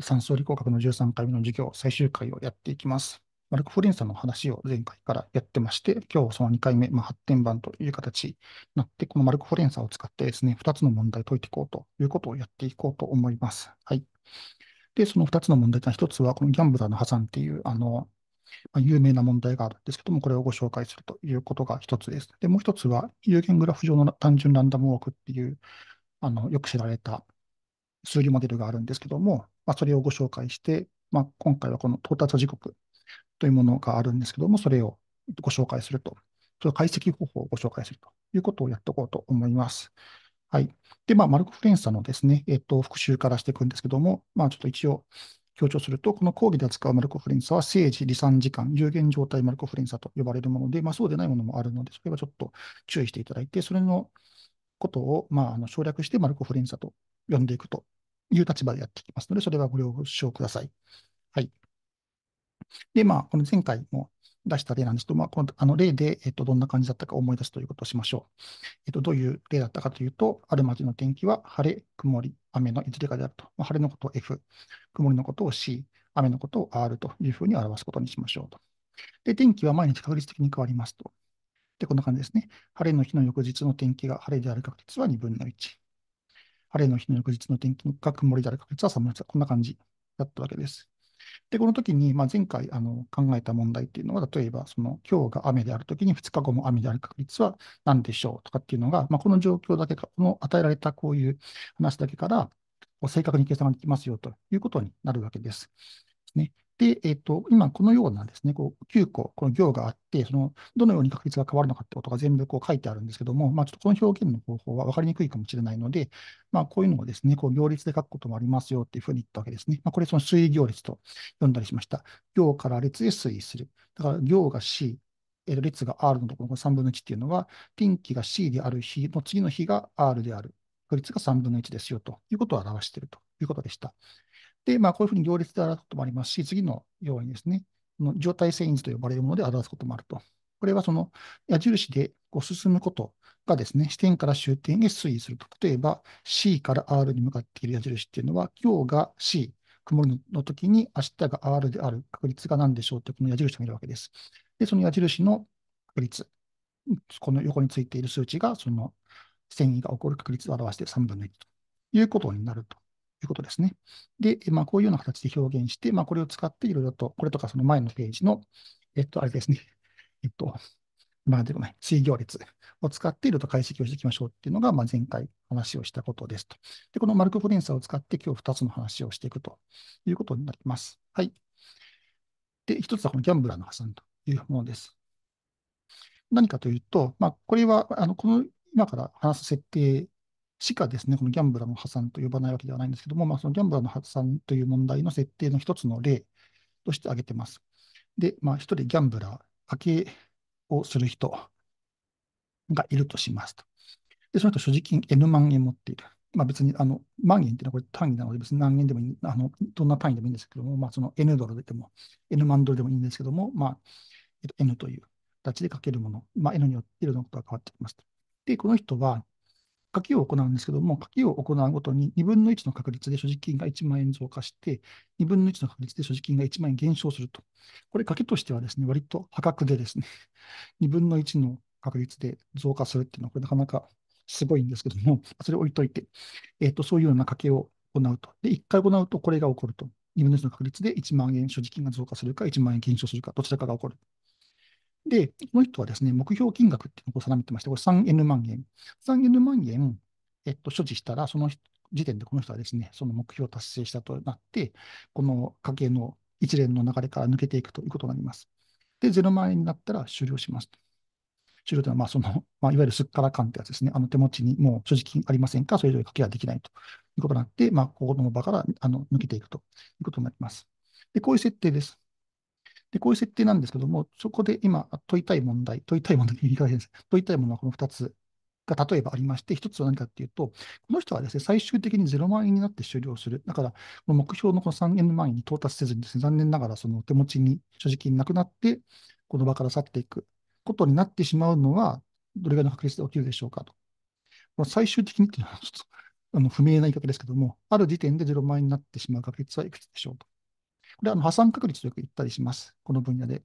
算数理工学の13回目の授業最終回をやっていきます。マルク・フォリンさんの話を前回からやってまして、今日その2回目、まあ、発展版という形になって、このマルク・フォリンさんを使ってですね、2つの問題解いていこうということをやっていこうと思います。はい。で、その2つの問題は、1つは、このギャンブラーの破産っていう、あの、まあ、有名な問題があるんですけども、これをご紹介するということが1つです。で、もう1つは、有限グラフ上の単純ランダムウォークっていう、あの、よく知られた数理モデルがあるんですけども、まあ、それをご紹介して、まあ、今回はこの到達時刻というものがあるんですけども、それをご紹介すると、その解析方法をご紹介するということをやっておこうと思います。はい。で、まあ、マルコ・フレンサのですね、えっと、復習からしていくんですけども、まあ、ちょっと一応強調すると、この講義で扱うマルコ・フレンサは、政治、離散時間、有限状態マルコ・フレンサと呼ばれるもので、まあ、そうでないものもあるので、それはちょっと注意していただいて、それのことを、まあ、あの省略してマルコ・フレンサと呼んでいくという立場でやっていきますので、それはご了承ください。はい。で、まあ、この前回も出した例なんですけど、まあ、このあの例で、えっと、どんな感じだったか思い出すということをしましょう。えっと、どういう例だったかというと、ある町の天気は晴れ、曇り、雨のいずれかであると。まあ、晴れのことを F、曇りのことを C、雨のことを R というふうに表すことにしましょうと。で、天気は毎日確率的に変わりますと。で、こんな感じですね。晴れの日の翌日の天気が晴れである確率は2分の1。晴れの日の翌日の天気が曇りである確率はだ。こんな感じだったわけです。で、この時に、まあ、前回あの考えた問題っていうのは、例えば、その今日が雨である時に2日後も雨である確率は何でしょうとかっていうのが、まあ、この状況だけか、この与えられたこういう話だけから、正確に計算ができますよということになるわけです。ね、で、えっ、と、今このようなですね、こう9個、この行があって、その、どのように確率が変わるのかってことが全部こう書いてあるんですけども、まあ、ちょっとこの表現の方法は分かりにくいかもしれないので、まあ、こういうのをですね、こう行列で書くこともありますよっていうふうに言ったわけですね。まあ、これ、その推移行列と呼んだりしました。行から列へ推移する。だから、行が C、えー、列が R のところの3分の1っていうのは、天気が C である日の次の日が R である。確率が3分の1ですよということを表しているということでした。で、まあ、こういうふうに行列で表すこともありますし、次のうにですね、の状態遷移と呼ばれるもので表すこともあると。これはその矢印でこう進むことがですね、視点から終点へ推移すると。例えば C から R に向かっている矢印っていうのは、今日が C、曇りの時に明日が R である確率が何でしょうって、この矢印を見るわけです。で、その矢印の確率、この横についている数値が、その遷移が起こる確率を表している3分の1ということになるということですね。で、まあ、こういうような形で表現して、まあ、これを使っていろいろと、これとかその前のページの、えっと、あれですね、えっと、まあ、でもない、水行列を使っていると解析をしていきましょうっていうのが、まあ、前回話をしたことですと。で、このマルクコデンサーを使って今日2つの話をしていくということになります。はい。で、1つはこのギャンブラーの破産というものです。何かというと、まあ、これは、あの、この今から話す設定しかですね、このギャンブラーの破産と呼ばないわけではないんですけども、まあ、そのギャンブラーの破産という問題の設定の一つの例として挙げてます。で、まあ、一人ギャンブラー、家計をする人がいるとしますと。で、その人、所持金 N 万円持っている。まあ、別に、あの、万円っていうのはこれ単位なので、別に何円でもいい、あの、どんな単位でもいいんですけども、まあ、その N ドルでも、N 万ドルでもいいんですけども、まあ、えっと、N という形で書けるもの、まあ、N によっていろんなことが変わってきますと。で、この人は、書きを行うんですけども、書きを行うごとに2分の1の確率で所持金が1万円増加して、2分の1の確率で所持金が1万円減少すると。これ、書きとしてはですね、割と破格でですね、2 分の1の確率で増加するっていうのは、これなかなかすごいんですけども、それ置いといて、えー、と、そういうような書きを行うと。で、1回行うとこれが起こると。2分の1の確率で1万円所持金が増加するか、1万円減少するか、どちらかが起こる。で、もう一つはですね、目標金額っていうのを定めてまして、これ 3N 万円。3N 万円、えっと、所持したら、その時点でこの人はですね、その目標を達成したとなって、この家計の一連の流れから抜けていくということになります。で、0万円になったら終了します終了というのは、まあそのまあ、いわゆるすっからかんってやつですね、あの手持ちにもう所持金ありませんか、それ以上に賭けはできないということになって、まあ、ここの場からあの抜けていくということになります。で、こういう設定です。で、こういう設定なんですけども、そこで今問いたい問題、問いたい問題言い方です。問いたいものはこの2つが例えばありまして、1つは何かっていうと、この人はですね、最終的に0万円になって終了する。だから、この目標のこの3円万円に到達せずにですね、残念ながらその手持ちに、所持金なくなって、この場から去っていくことになってしまうのは、どれぐらいの確率で起きるでしょうかと。まあ、最終的にっていうのは、ちょっとあの不明な言い方ですけども、ある時点で0万円になってしまう確率はいくつでしょうと。これは破産確率とよく言ったりします。この分野で。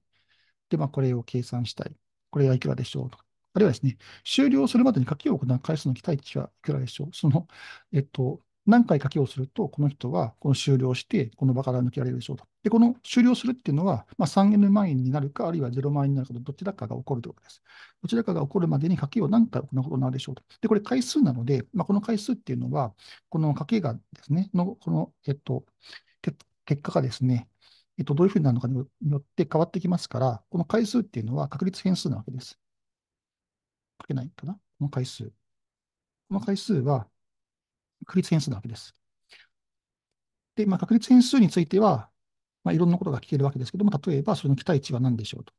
で、まあ、これを計算したい。これはいくらでしょうとか。あるいはですね、終了するまでに書きを行う回数の期待値はいくらでしょう。その、えっと、何回書きをすると、この人はこの終了して、この場から抜けられるでしょうと。で、この終了するっていうのは、まあ、3N 万円になるか、あるいは0万円になるか、どちらかが起こるということです。どちらかが起こるまでに書きを何回行うことになるでしょうと。で、これ回数なので、まあ、この回数っていうのは、この書きがですね、の、この、えっと、結果がですね、えっと、どういうふうになるのかによって変わってきますから、この回数っていうのは確率変数なわけです。書けないかなこの回数。この回数は確率変数なわけです。で、まあ、確率変数については、まあ、いろんなことが聞けるわけですけども、例えば、それの期待値は何でしょうと。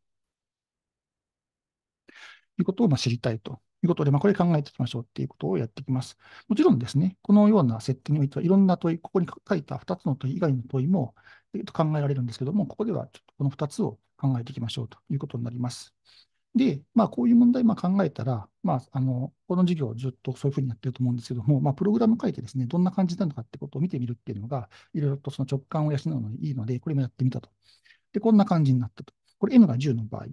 いうことをま知りたいということで、まあ、これ考えていきましょうっていうことをやっていきます。もちろんですね、このような設定においては、いろんな問い、ここに書いた2つの問い以外の問いも、えっと考えられるんですけども、ここではちょっとこの2つを考えていきましょうということになります。で、まあ、こういう問題ま考えたら、まあ、あのこの授業、ずっとそういうふうにやってると思うんですけども、まあ、プログラム書いてですね、どんな感じなのかってことを見てみるっていうのが、いろいろとその直感を養うのにいいので、これもやってみたと。で、こんな感じになったと。これ N が10の場合。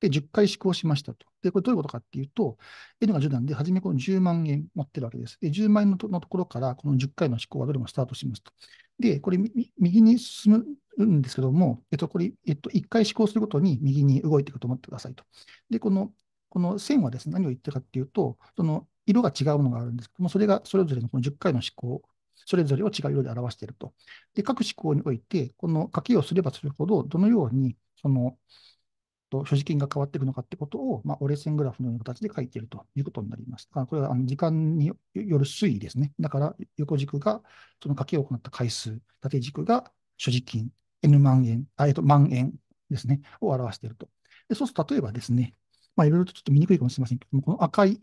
で、10回試行しましたと。で、これどういうことかっていうと、N が10なんで、はじめこの10万円持ってるわけです。で、10万円のところから、この10回の試行はどれもスタートしますと。で、これ、右に進むんですけども、えっと、これ、えっと、1回試行するごとに右に動いていくと思ってくださいと。で、この、この線はですね、何を言ってるかっていうと、その色が違うものがあるんですけども、それがそれぞれのこの10回の試行それぞれを違う色で表していると。で、各思考において、この書きをすればするほど、どのように、その、と、所持金が変わっていくのかってことを、まあ、折れ線グラフのような形で書いているということになります。あこれはあの時間による推移ですね。だから、横軸がその書きを行った回数、縦軸が所持金、N 万円、あ、えっと、万円ですね、を表していると。でそうすると、例えばですね、まあ、いろいろとちょっと見にくいかもしれませんけども、この赤い、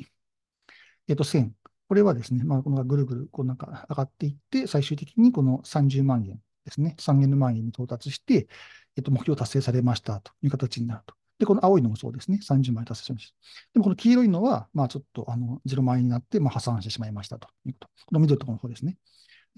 えっと、線、これはですね、まあ、このぐるぐるこうなんか上がっていって、最終的にこの30万円ですね、3円万円に到達して、えっと、目標達成されましたという形になると。で、この青いのもそうですね。30枚達成しました。でもこの黄色いのは、まあちょっとあの0枚になって、まあ、破産してしまいましたということ。この緑とこの方ですね。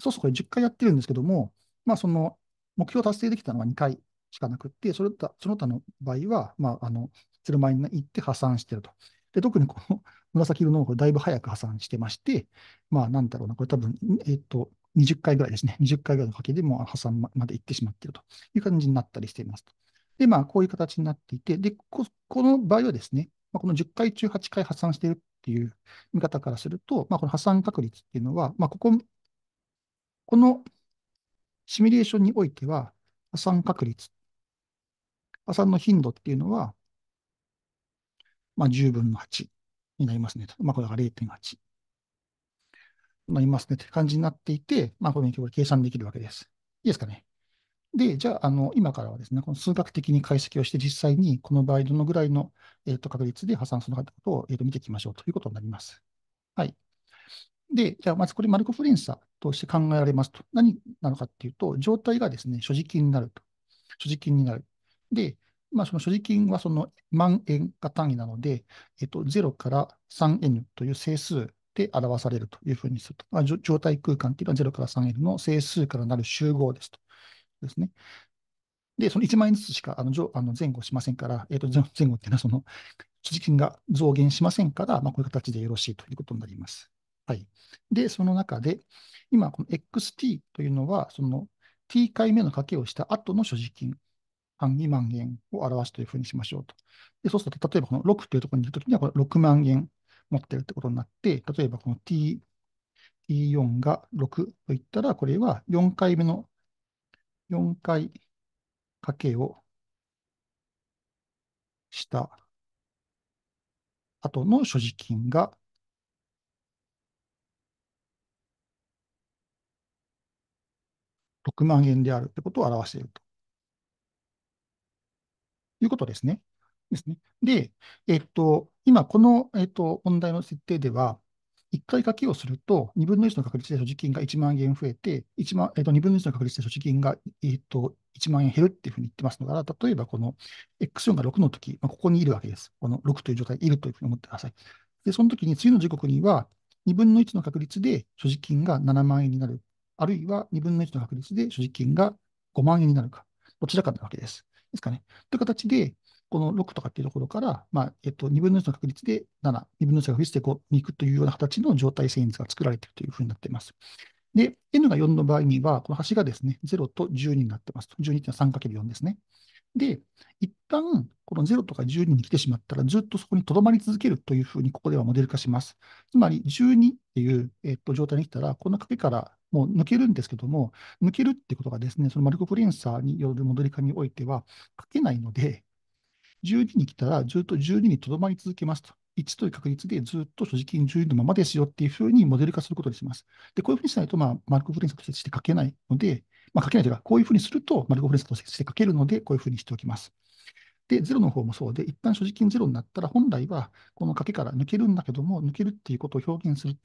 そうそう、これ10回やってるんですけども、まあその目標達成できたのは2回しかなくって、それその他の場合は、まああの0枚に行って破産してると。で、特にこの紫色の方がだいぶ早く破産してまして、まあなんだろうな、これ多分、えっ、ー、と、20回ぐらいですね、20回ぐらいの賭けでもう破産まで行ってしまっているという感じになったりしていますと。で、まあ、こういう形になっていて、で、この場合はですね、まあ、この10回中8回破産しているっていう見方からすると、まあ、この破産確率っていうのは、まあ、ここ、このシミュレーションにおいては、破産確率、破産の頻度っていうのは、まあ、10分の8になりますねと。まあ、これが0.8。なりますねって感じになっていて、まあ、これこれ計算できるわけです。いいですかね。で、じゃあ、あの、今からはですね、この数学的に解析をして、実際にこの場合、どのぐらいの、えー、と確率で破産するのかということを、えー、と見ていきましょうということになります。はい。で、じゃあ、まずこれ、マルコフレンサとして考えられますと。何なのかっていうと、状態がですね、所持金になると。所持金になる。で、まあ、その所持金はその万円が単位なので、えっと、0から 3n という整数て表されるというふうにすると。まあ、状態空間っていうのは0から 3L の整数からなる集合ですと。ですね。で、その1万円ずつしかあのあの前後しませんから、えー、と前後っていうのはその、持金が増減しませんから、まあ、こういう形でよろしいということになります。はい。で、その中で、今、この XT というのは、その t 回目の掛けをした後の所持金、半2万円を表すというふうにしましょうと。でそうすると、例えばこの6というところにいるときには、こ6万円持ってるってことになって、例えばこの T、T4 が6といったら、これは4回目の4回かけをした後の所持金が6万円であるってことを表しているということですね。ですね。で、えっと、今、この、えっと、問題の設定では、1回書きをすると、2分の1の確率で所持金が1万円増えて、1万えっと、2分の1の確率で所持金が、えっと、1万円減るっていうふうに言ってますのが、例えばこの X4 が6の時、まあ、ここにいるわけです。この6という状態にいるというふうに思ってください。で、その時に次の時刻には、2分の1の確率で所持金が7万円になる、あるいは2分の1の確率で所持金が5万円になるか、どちらかなわけです。ですかね。という形で、この6とかっていうところから、まあ、えっと、2分の1の確率で7、2分の1の確率で5に行くというような形の状態性因数が作られているというふうになっています。で、n が4の場合には、この端がですね、0と12になってます12っていうのは 3×4 ですね。で、一旦、この0とか12に来てしまったら、ずっとそこにとどまり続けるというふうに、ここではモデル化します。つまり、12っていう、えっと、状態に来たら、このけからもう抜けるんですけども、抜けるってことがですね、そのマルコ・フレンサーによるモデル化においては書けないので、12に来たらずっと12にとどまり続けますと。1という確率でずっと所持金12のままですよっていうふうにモデル化することにします。で、こういうふうにしないと、まあ、マルコフレン鎖として書けないので、まあ、書けないというか、こういうふうにするとマルコフレン鎖として書けるので、こういうふうにしておきます。で、0の方もそうで、一旦所持金0になったら、本来はこの掛けから抜けるんだけども、抜けるっていうことを表現する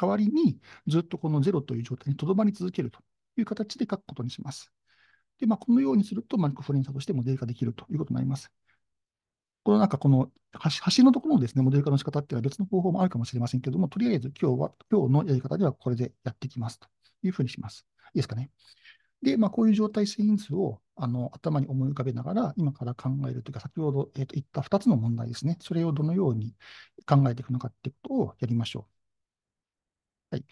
代わりに、ずっとこの0という状態にとどまり続けるという形で書くことにします。で、まあ、このようにすると、マルコフレン鎖としてモデル化できるということになります。このなんかこの橋のところのですね、モデル化の仕方っていうのは別の方法もあるかもしれませんけども、とりあえず今日は、今日のやり方ではこれでやっていきますというふうにします。いいですかね。で、まあ、こういう状態性移図をあの頭に思い浮かべながら、今から考えるというか、先ほど、えー、と言った2つの問題ですね。それをどのように考えていくのかっていうことをやりましょう。はい。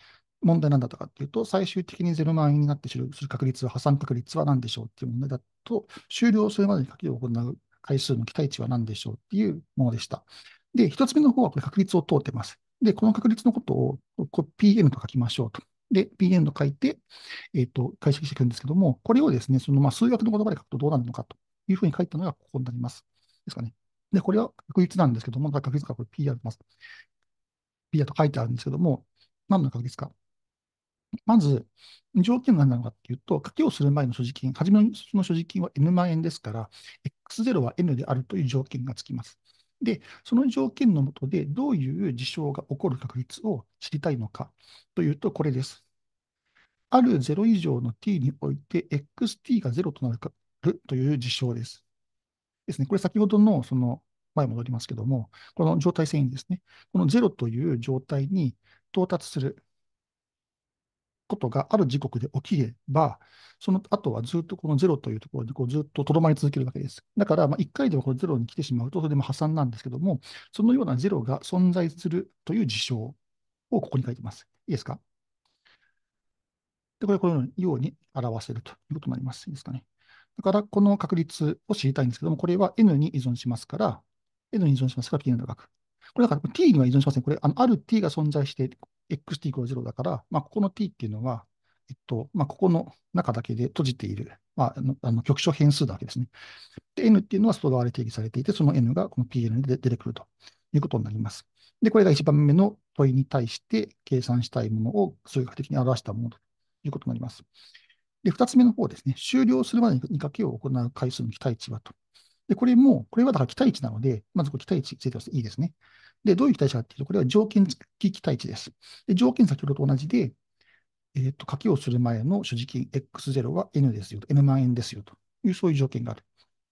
問題なんだったかっていうと、最終的に0万円になってする確率は、破産確率は何でしょうっていう問題だと、終了するまでに書きを行う回数の期待値は何でしょうっていうものでした。で、一つ目の方はこれ確率を通ってます。で、この確率のことをこう PM と書きましょうと。で、p n と書いて、えっ、ー、と、解析していくんですけども、これをですね、そのまあ数学の言葉で書くとどうなるのかというふうに書いたのがここになります。ですかね。で、これは確率なんですけども、確率がこれ PR ます。PR と書いてあるんですけども、何の確率か。まず、条件が何なのかっていうと、賭けをする前の所持金、初めの所持金は N 万円ですから、X0 は N であるという条件がつきます。で、その条件のもとで、どういう事象が起こる確率を知りたいのかというと、これです。ある0以上の t において、xt が0となるという事象です。ですね、これ先ほどの、その、前戻りますけども、この状態遷移ですね。この0という状態に到達することがある時刻で起きれば、その後はずっとこのゼロというところにこうずっととどまり続けるわけです。だから、1回でもこのゼロに来てしまうと、それでも破産なんですけども、そのようなゼロが存在するという事象をここに書いてます。いいですかで、これこのように表せるということになります。いいですかね。だから、この確率を知りたいんですけども、これは N に依存しますから、N に依存しますから P の長く。これだから T には依存しません。これ、ある T が存在して、xt イコール0だから、まあ、ここの t っていうのは、えっと、まあ、ここの中だけで閉じている、まあ、あの局所変数なわけですね。で、n っていうのは外側で定義されていて、その n がこの PL で出てくるということになります。で、これが1番目の問いに対して計算したいものを数学的に表したものということになります。で、2つ目の方ですね、終了するまでにかけを行う回数の期待値はとで、これも、これはだから期待値なので、まずこれ期待値についてはいいですね。で、どういう期待値かっていうと、これは条件付き期待値です。で、条件先ほどと同じで、えー、っ、と、書きをする前の所持金 X0 は N ですよと、N 万円ですよという、そういう条件がある。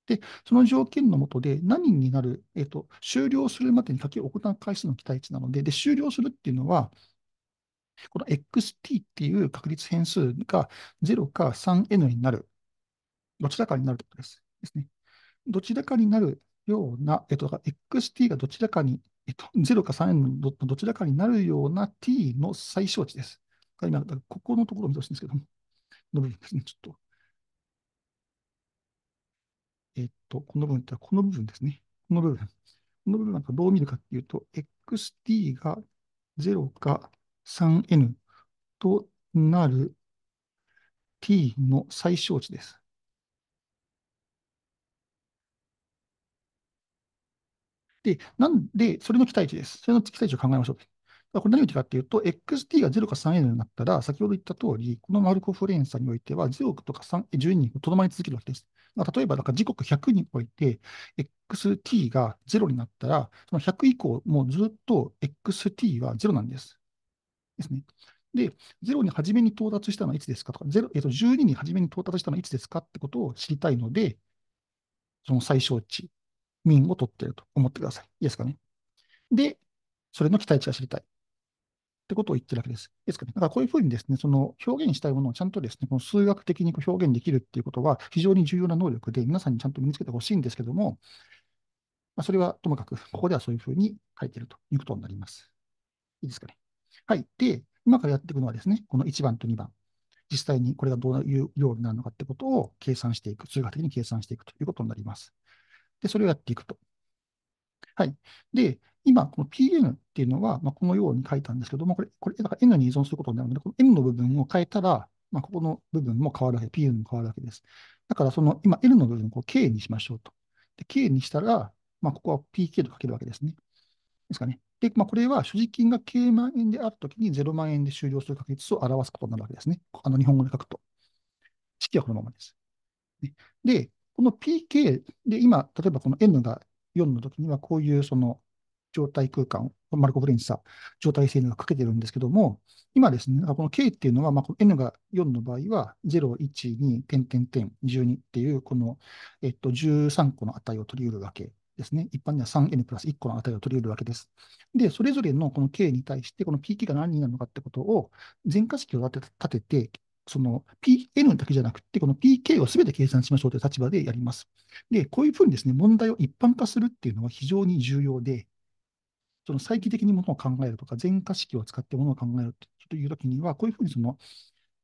で、その条件のもとで何になる、えっ、と、終了するまでに書きを行う回数の期待値なので、で、終了するっていうのは、この xt っていう確率変数が0か 3n になる、どちらかになるということです。ですね。どちらかになるような、えっと、xt がどちらかに、えっと、0か3のどどちらかになるような t の最小値です。今、ここのところを見てほしいんですけども、の部分ですね、ちょっと。えっと、この部分ってこの部分ですね。この部分。この部分なんかどう見るかっていうと、xt が0か 3n となる t の最小値です。で、なんで、それの期待値です。それの期待値を考えましょう。これ何を言ってかっていうと、XT が0か 3N になったら、先ほど言った通り、このマルコフレンサにおいては、0とか10にとどまり続けるわけです。まあ、例えば、時刻100において、XT が0になったら、その100以降、もうずっと XT は0なんです。ですね。で、0に初めに到達したのはいつですかとか、えっと12に初めに到達したのはいつですかってことを知りたいので、その最小値民を取っていると思ってください。いいですかね。で、それの期待値が知りたい。ってことを言ってるわけです。いいですかね。だからこういうふうにですね、その表現したいものをちゃんとですね、この数学的に表現できるっていうことは非常に重要な能力で、皆さんにちゃんと身につけてほしいんですけども、まあ、それはともかく、ここではそういうふうに書いてるということになります。いいですかね。はい。で、今からやっていくのはですね、この1番と2番。実際にこれがどういう料理になるのかってことを計算していく、数学的に計算していくということになります。で、それをやっていくと。はい。で、今、この p n っていうのは、まあ、このように書いたんですけども、これ、これ、だから N に依存することになるので、この M の部分を変えたら、まあ、ここの部分も変わるわけ、p n も変わるわけです。だから、その、今、N の部分を K にしましょうと。で、K にしたら、まあ、ここは PK と書けるわけですね。ですかね。で、まあ、これは、所持金が K 万円であるときに0万円で終了する確率を表すことになるわけですね。あの、日本語で書くと。式はこのままです。で、この PK で今、例えばこの N が4の時には、こういうその状態空間マルコ・フレンチさん、状態性能がかけてるんですけども、今ですね、この K っていうのは、まあ、N が4の場合は、0、1、2、点、点、点、12っていう、この、えっと、13個の値を取り得るわけですね。一般には 3N プラス1個の値を取り得るわけです。で、それぞれのこの K に対して、この PK が何になるのかってことを、全化式を立てて、その PN だけじゃなくて、この PK をすべて計算しましょうという立場でやります。で、こういうふうにですね、問題を一般化するっていうのは非常に重要で、その再帰的にものを考えるとか、全化式を使ってものを考えるというときには、こういうふうにその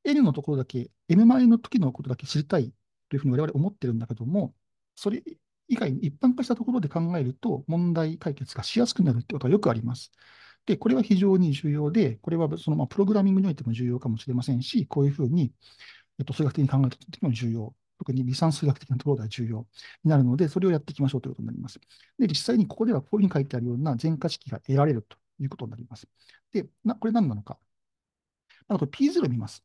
N のところだけ、M 前の時のことだけ知りたいというふうに我々思ってるんだけども、それ以外に一般化したところで考えると、問題解決がしやすくなるってことはよくあります。で、これは非常に重要で、これはそのまあプログラミングにおいても重要かもしれませんし、こういうふうに、えっと、数学的に考えた時も重要。特に理算数学的なところでは重要になるので、それをやっていきましょうということになります。で、実際にここではこういうふうに書いてあるような全化式が得られるということになります。で、なこれ何なのか。あと P0 見ます。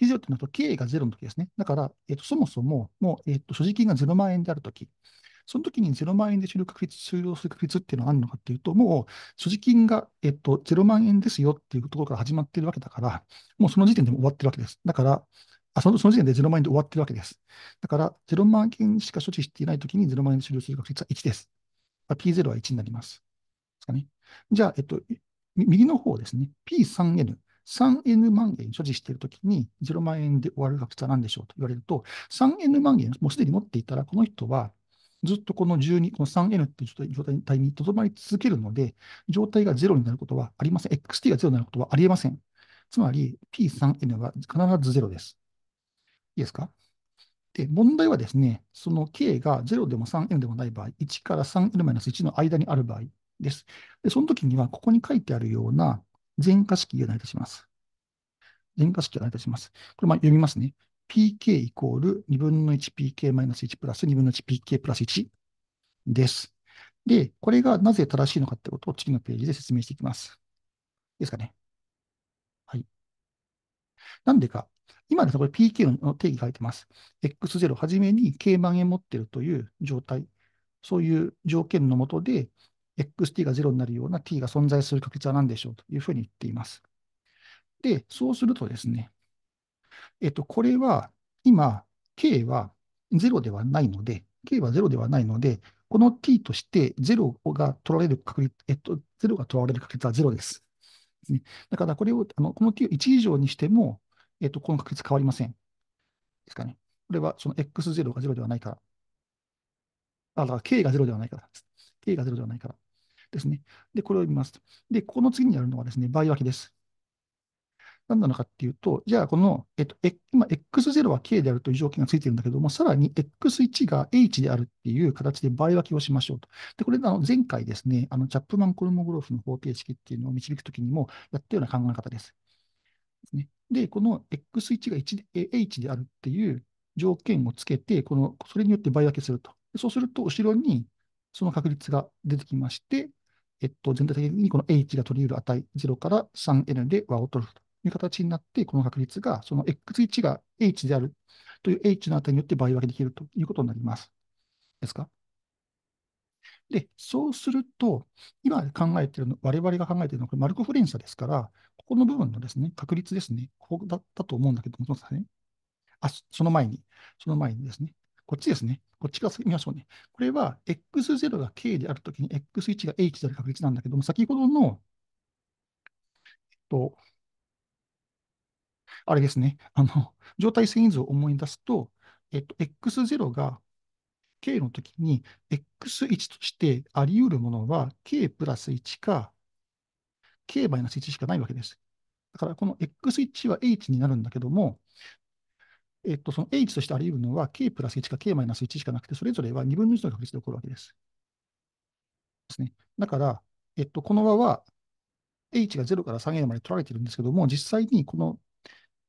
P0 っいうのは、K が0の時ですね。だから、えっと、そもそも、もう、えっと、所持金が0万円である時、その時に0万円で終了確率、収了する確率っていうのはあるのかっていうと、もう、所持金が、えっと、0万円ですよっていうところから始まってるわけだから、もうその時点でも終わってるわけです。だから、あそのその時点で0万円で終わってるわけです。だから、0万円しか所持していない時に0万円で終了する確率は1です。P0 は1になります。ですかね。じゃあ、えっと、右の方ですね。P3N。3N 万円所持しているときに0万円で終わる確率は何でしょうと言われると、3N 万円もうすでに持っていたら、この人はずっとこの12、この 3n っていう状態にとどまり続けるので、状態が0になることはありません。xt が0になることはありえません。つまり、p3n は必ず0です。いいですかで、問題はですね、その k が0でも 3n でもない場合、1から 3n-1 の間にある場合です。で、その時には、ここに書いてあるような全化式が成り立ちます。全化式が成り立ちます。これ、まあ、読みますね。PK イコール2分の 1PK マイナス1プラス2分の 1PK プラス1です。で、これがなぜ正しいのかってことを次のページで説明していきます。いいですかね。はい。なんでか。今ですね、これ PK の定義書いてます。X0 はじめに K 万円持ってるという状態。そういう条件のもとで、XT が0になるような T が存在する確率は何でしょうというふうに言っています。で、そうするとですね、えっと、これは今、k は0ではないので、k は0ではないので、この t として0が取られる確率、えっと、0が取られる確率は0です。ね、だからこれを、あのこの t を1以上にしても、えっと、この確率変わりません。ですかね。これはその x0 が0ではないから。あ、だから k が0ではないからです。k が0ではないから。ですね。で、これを見ます。で、この次にやるのはですね、倍分けです。何なのかっていうと、じゃあこの、えっと、今 X0 は K であるという条件がついているんだけども、さらに X1 が H であるっていう形で倍分けをしましょうと。で、これ、前回ですね、あのチャップマン・コルモグロフの方程式っていうのを導くときにもやったような考え方です。ね、で、この X1 が H であるっていう条件をつけて、このそれによって倍分けすると。そうすると、後ろにその確率が出てきまして、えっと、全体的にこの H が取り得る値0から 3N で和を取ると。いう形になって、この確率が、その x1 が h であるという h の値によって倍分けできるということになります。ですかで、そうすると、今考えているの、我々が考えているのは、これマルコフレンサですから、ここの部分のですね、確率ですね、ここだったと思うんだけども、そうですね。あ、その前に、その前にですね、こっちですね。こっちから見ましょうね。これは x0 が k であるときに x1 が h である確率なんだけども、先ほどの、えっと、あれですね、あの、状態遷移図を思い出すと、えっと、x0 が k の時に、x1 としてあり得るものは k プラス1か、k マイナス1しかないわけです。だから、この x1 は h になるんだけども、えっと、その h としてあり得るのは k プラス1か k マイナス1しかなくて、それぞれは2分の1の確率で起こるわけです。ですね。だから、えっと、この和は h が0から 3a まで取られてるんですけども、実際にこの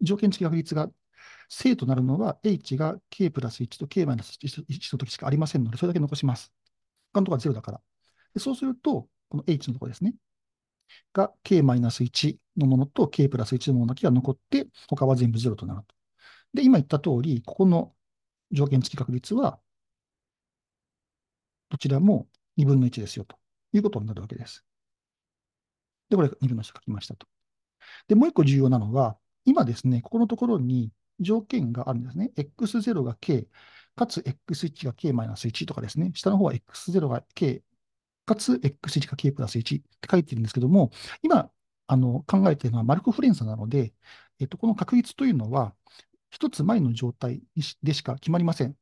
条件付き確率が正となるのは h が k プラス1と k マイナス1の時しかありませんので、それだけ残します。他のところは0だから。でそうすると、この h のところですね。が k マイナス1のものと k プラス1のものだけが残って、他は全部0となると。で、今言った通り、ここの条件付き確率は、どちらも2分の1ですよということになるわけです。で、これ2分の1書きましたと。で、もう一個重要なのは、今ですね、ここのところに条件があるんですね。x0 が k、かつ x1 が k-1 とかですね、下の方は x0 が k、かつ x1 が k プラス1って書いてるんですけども、今、あの、考えているのはマルコフレンサなので、えっと、この確率というのは、1つ前の状態でしか決まりません。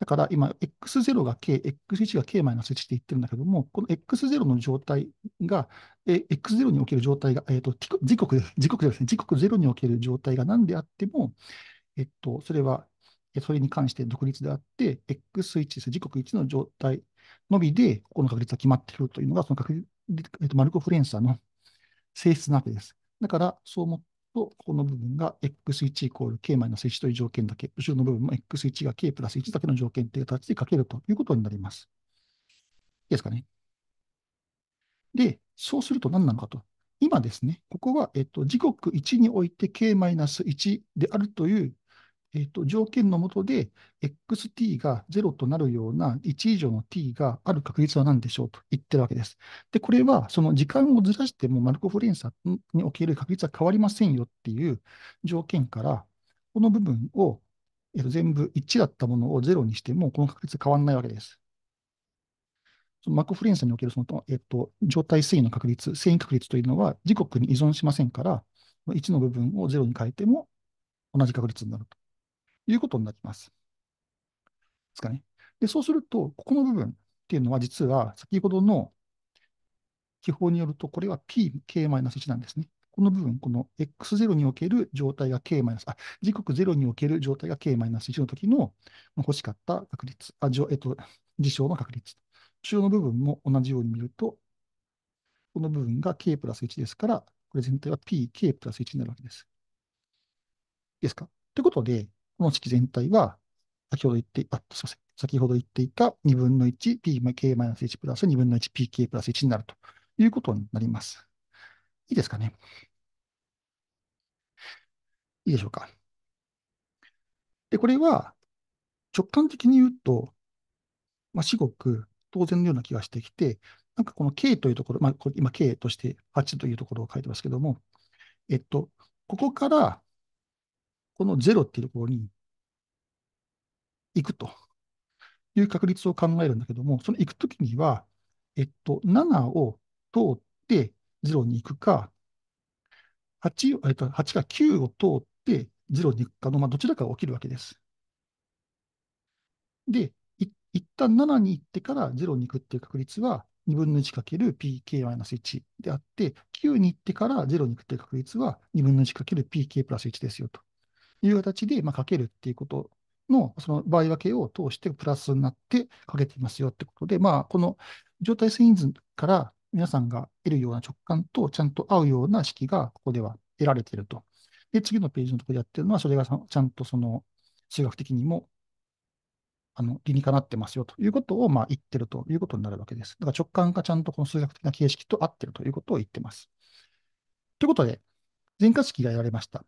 だから今、x0 が k、x1 が k 1って言ってるんだけども、この x0 の状態が、x0 における状態が、えー、と、時刻で、時刻ですね、時刻0における状態が何であっても、えっと、それは、それに関して独立であって、x1 です、時刻1の状態のみで、ここの確率が決まってくるというのが、その確率、えと、マルコ・フレンサーの性質なわけです。だから、そう思っと、この部分が x1 イコール k マイナス1という条件だけ、後ろの部分も x1 が k プラス1だけの条件という形で書けるということになります。いいですかね。で、そうすると何なのかと。今ですね、ここは、えっと、時刻1において k マイナス1であるというえっと、条件のもとで、xt が0となるような1以上の t がある確率は何でしょうと言ってるわけです。で、これは、その時間をずらしてもマルコ・フ連レンサにおける確率は変わりませんよっていう条件から、この部分を、え全部1だったものを0にしても、この確率変わらないわけです。そのマルコ・フ連レンサにおけるその、えっと、状態繊維の確率、繊維確率というのは時刻に依存しませんから、1の部分を0に変えても同じ確率になると。いうことになります。ですかね。で、そうすると、ここの部分っていうのは、実は先ほどの記法によると、これは P、K-1 なんですね。この部分、この X0 における状態が K- あ、時刻0における状態が K-1 の時の欲しかった確率、あ、えっと、事象の確率。中央の部分も同じように見ると、この部分が K プラス1ですから、これ全体は P、K プラス1になるわけです。いいですかということで、この式全体は、先ほど言って、あ、すいません。先ほど言っていた2分の 1pk-1 プラス2分の 1pk プラス1になるということになります。いいですかね。いいでしょうか。で、これは直感的に言うと、まあ、至極当然のような気がしてきて、なんかこの K というところ、まあ、今 K として8というところを書いてますけども、えっと、ここからこの0っていうところに行くという確率を考えるんだけども、その行くときには、えっと、7を通って0に行くか、8, えっと8か9を通って0に行くかの、まあ、どちらかが起きるわけです。で、一旦7に行ってから0に行くっていう確率は2分の1る p k 1であって、9に行ってから0に行くっていう確率は2分の1る p k プラス1ですよと。いう形で、まあ、かけるっていうことの、その場合分けを通してプラスになってかけていますよってことで、まあ、この状態遷移図から皆さんが得るような直感とちゃんと合うような式がここでは得られていると。で、次のページのところでやってるのは、それがちゃんとその数学的にもあの理にかなってますよということをまあ言ってるということになるわけです。だから直感がちゃんとこの数学的な形式と合ってるということを言ってます。ということで、全化式が得られました。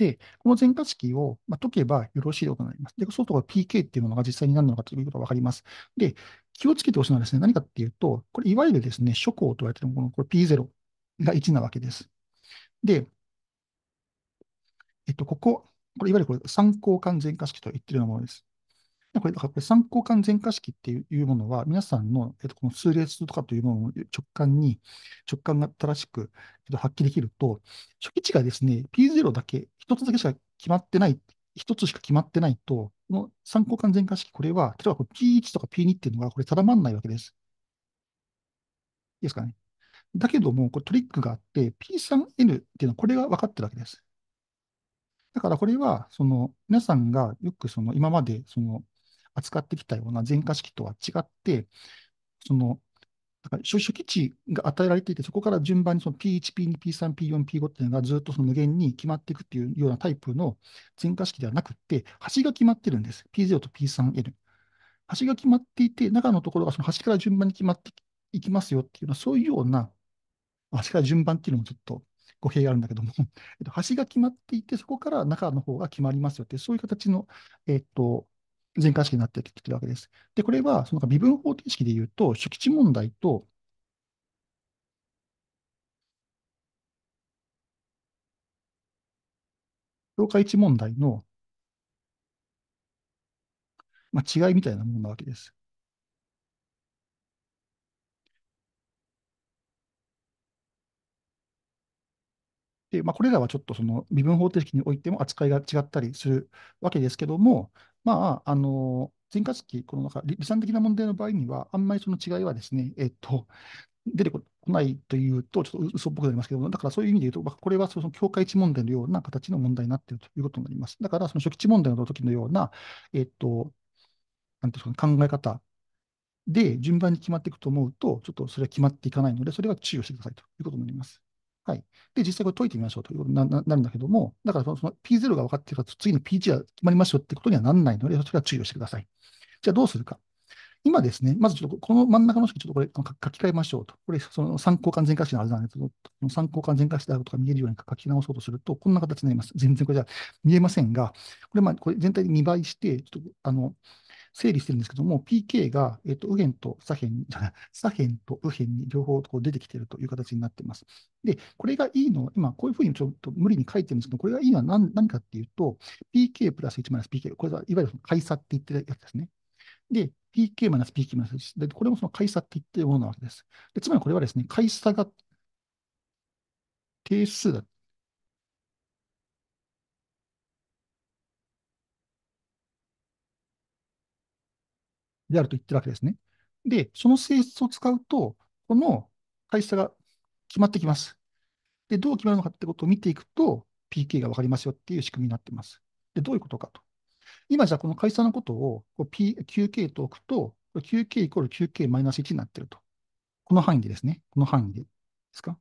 で、この全化式を、ま解けばよろしいようになります。で、そうすると PK っていうものが実際に何なのかということが分かります。で、気をつけてほしいのはですね、何かっていうと、これいわゆるですね、諸項と言われているもの、これ P0 が1なわけです。で、えっと、ここ、これいわゆるこれ参考完全化式と言っているようなものです。これ、かこれ参考感全化式っていうものは、皆さんの、えっと、この数列とかというものの直感に、直感が正しく、えっと、発揮できると、初期値がですね、P0 だけ、一つだけしか決まってない、一つしか決まってないと、この参考感全化式、これは、例えばこ P1 とか P2 っていうのが、これ定まらないわけです。いいですかね。だけども、これトリックがあって、P3N っていうのは、これが分かってるわけです。だからこれは、その、皆さんがよくその今まで、その、扱ってきたような全化式とは違って、その、だから初初期値が与えられていて、そこから順番にその P1、P2、P3、P4、P5 っていうのがずっとその無限に決まっていくっていうようなタイプの全化式ではなくて、端が決まってるんです。P0 と P3L。端が決まっていて、中のところがその端から順番に決まっていきますよっていうのは、そういうような、端から順番っていうのもちょっと語弊があるんだけども、えっと、端が決まっていて、そこから中の方が決まりますよって、そういう形の、えっと、全環式になってきてるわけです。で、これは、その微分方程式で言うと、初期値問題と、評価1問題の、まあ、違いみたいなものなわけです。で、まあ、これらはちょっとその微分方程式においても扱いが違ったりするわけですけども、まあ、あの、全化式、このなんか理算的な問題の場合には、あんまりその違いはですね、えっと、出てこないというと、ちょっと嘘っぽくなりますけども、だからそういう意味で言うと、これはその境界地問題のような形の問題になっているということになります。だから、その初期値問題の時のような、えっと、なんていうか、考え方で順番に決まっていくと思うと、ちょっとそれは決まっていかないので、それは注意をしてくださいということになります。はい。で、実際これ解いてみましょうということになるんだけども、だからその P0 が分かっているから次の P1 が決まりますよってことにはならないので、それは注意をしてください。じゃあどうするか。今ですね、まずちょっとこの真ん中の式、ちょっとこれ書き換えましょうと。これ、その参考完全化詞のあれなんですけど、参考完全化詞であるとか見えるように書き直そうとすると、こんな形になります。全然これじゃ見えませんが、これ、まあ、これ全体で2倍して、ちょっと、あの、整理してるんですけども、PK が、えっと、右辺と左辺、左辺と右辺に両方こ出てきてるという形になっています。で、これがいいの、今、こういうふうにちょっと無理に書いてるんですけど、これがいいのは何何かっていうと、PK プラス1マイナス PK、これはいわゆるその解差って言ってるやつですね。で、PK マイナス PK マイナスで、これもその会社って言ってるものなわけです。でつまりこれはですね、会社が定数だであると言ってるわけですね。で、その性質を使うと、この回数が決まってきます。で、どう決まるのかってことを見ていくと、PK が分かりますよっていう仕組みになってます。で、どういうことかと。今じゃあこの回数のことをこう P、QK と置くと、QK イコール QK マイナス1になってると。この範囲でですね。この範囲でですか。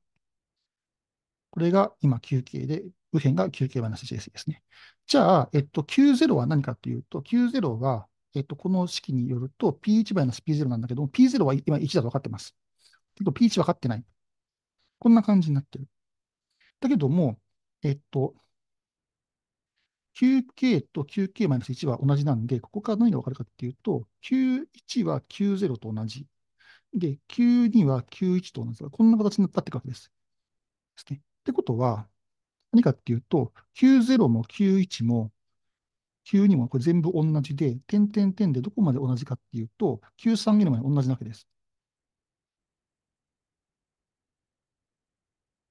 これが今 QK で、右辺が QK マイナス1ですね。じゃあ、えっと、90は何かというと、90はえっと、この式によると、P1 マイナス P0 なんだけども、P0 は今1だと分かってます。けど P1 分かってない。こんな感じになってる。だけども、えっと、9K と 9K マイナス1は同じなんで、ここから何が分かるかっていうと、91は90と同じ。で、92は91と同じ。こんな形になったってわけです。ですね。ってことは、何かっていうと、90も91も9にもこれ全部同じで、点点点でどこまで同じかっていうと、93ミリまで同じなわけです。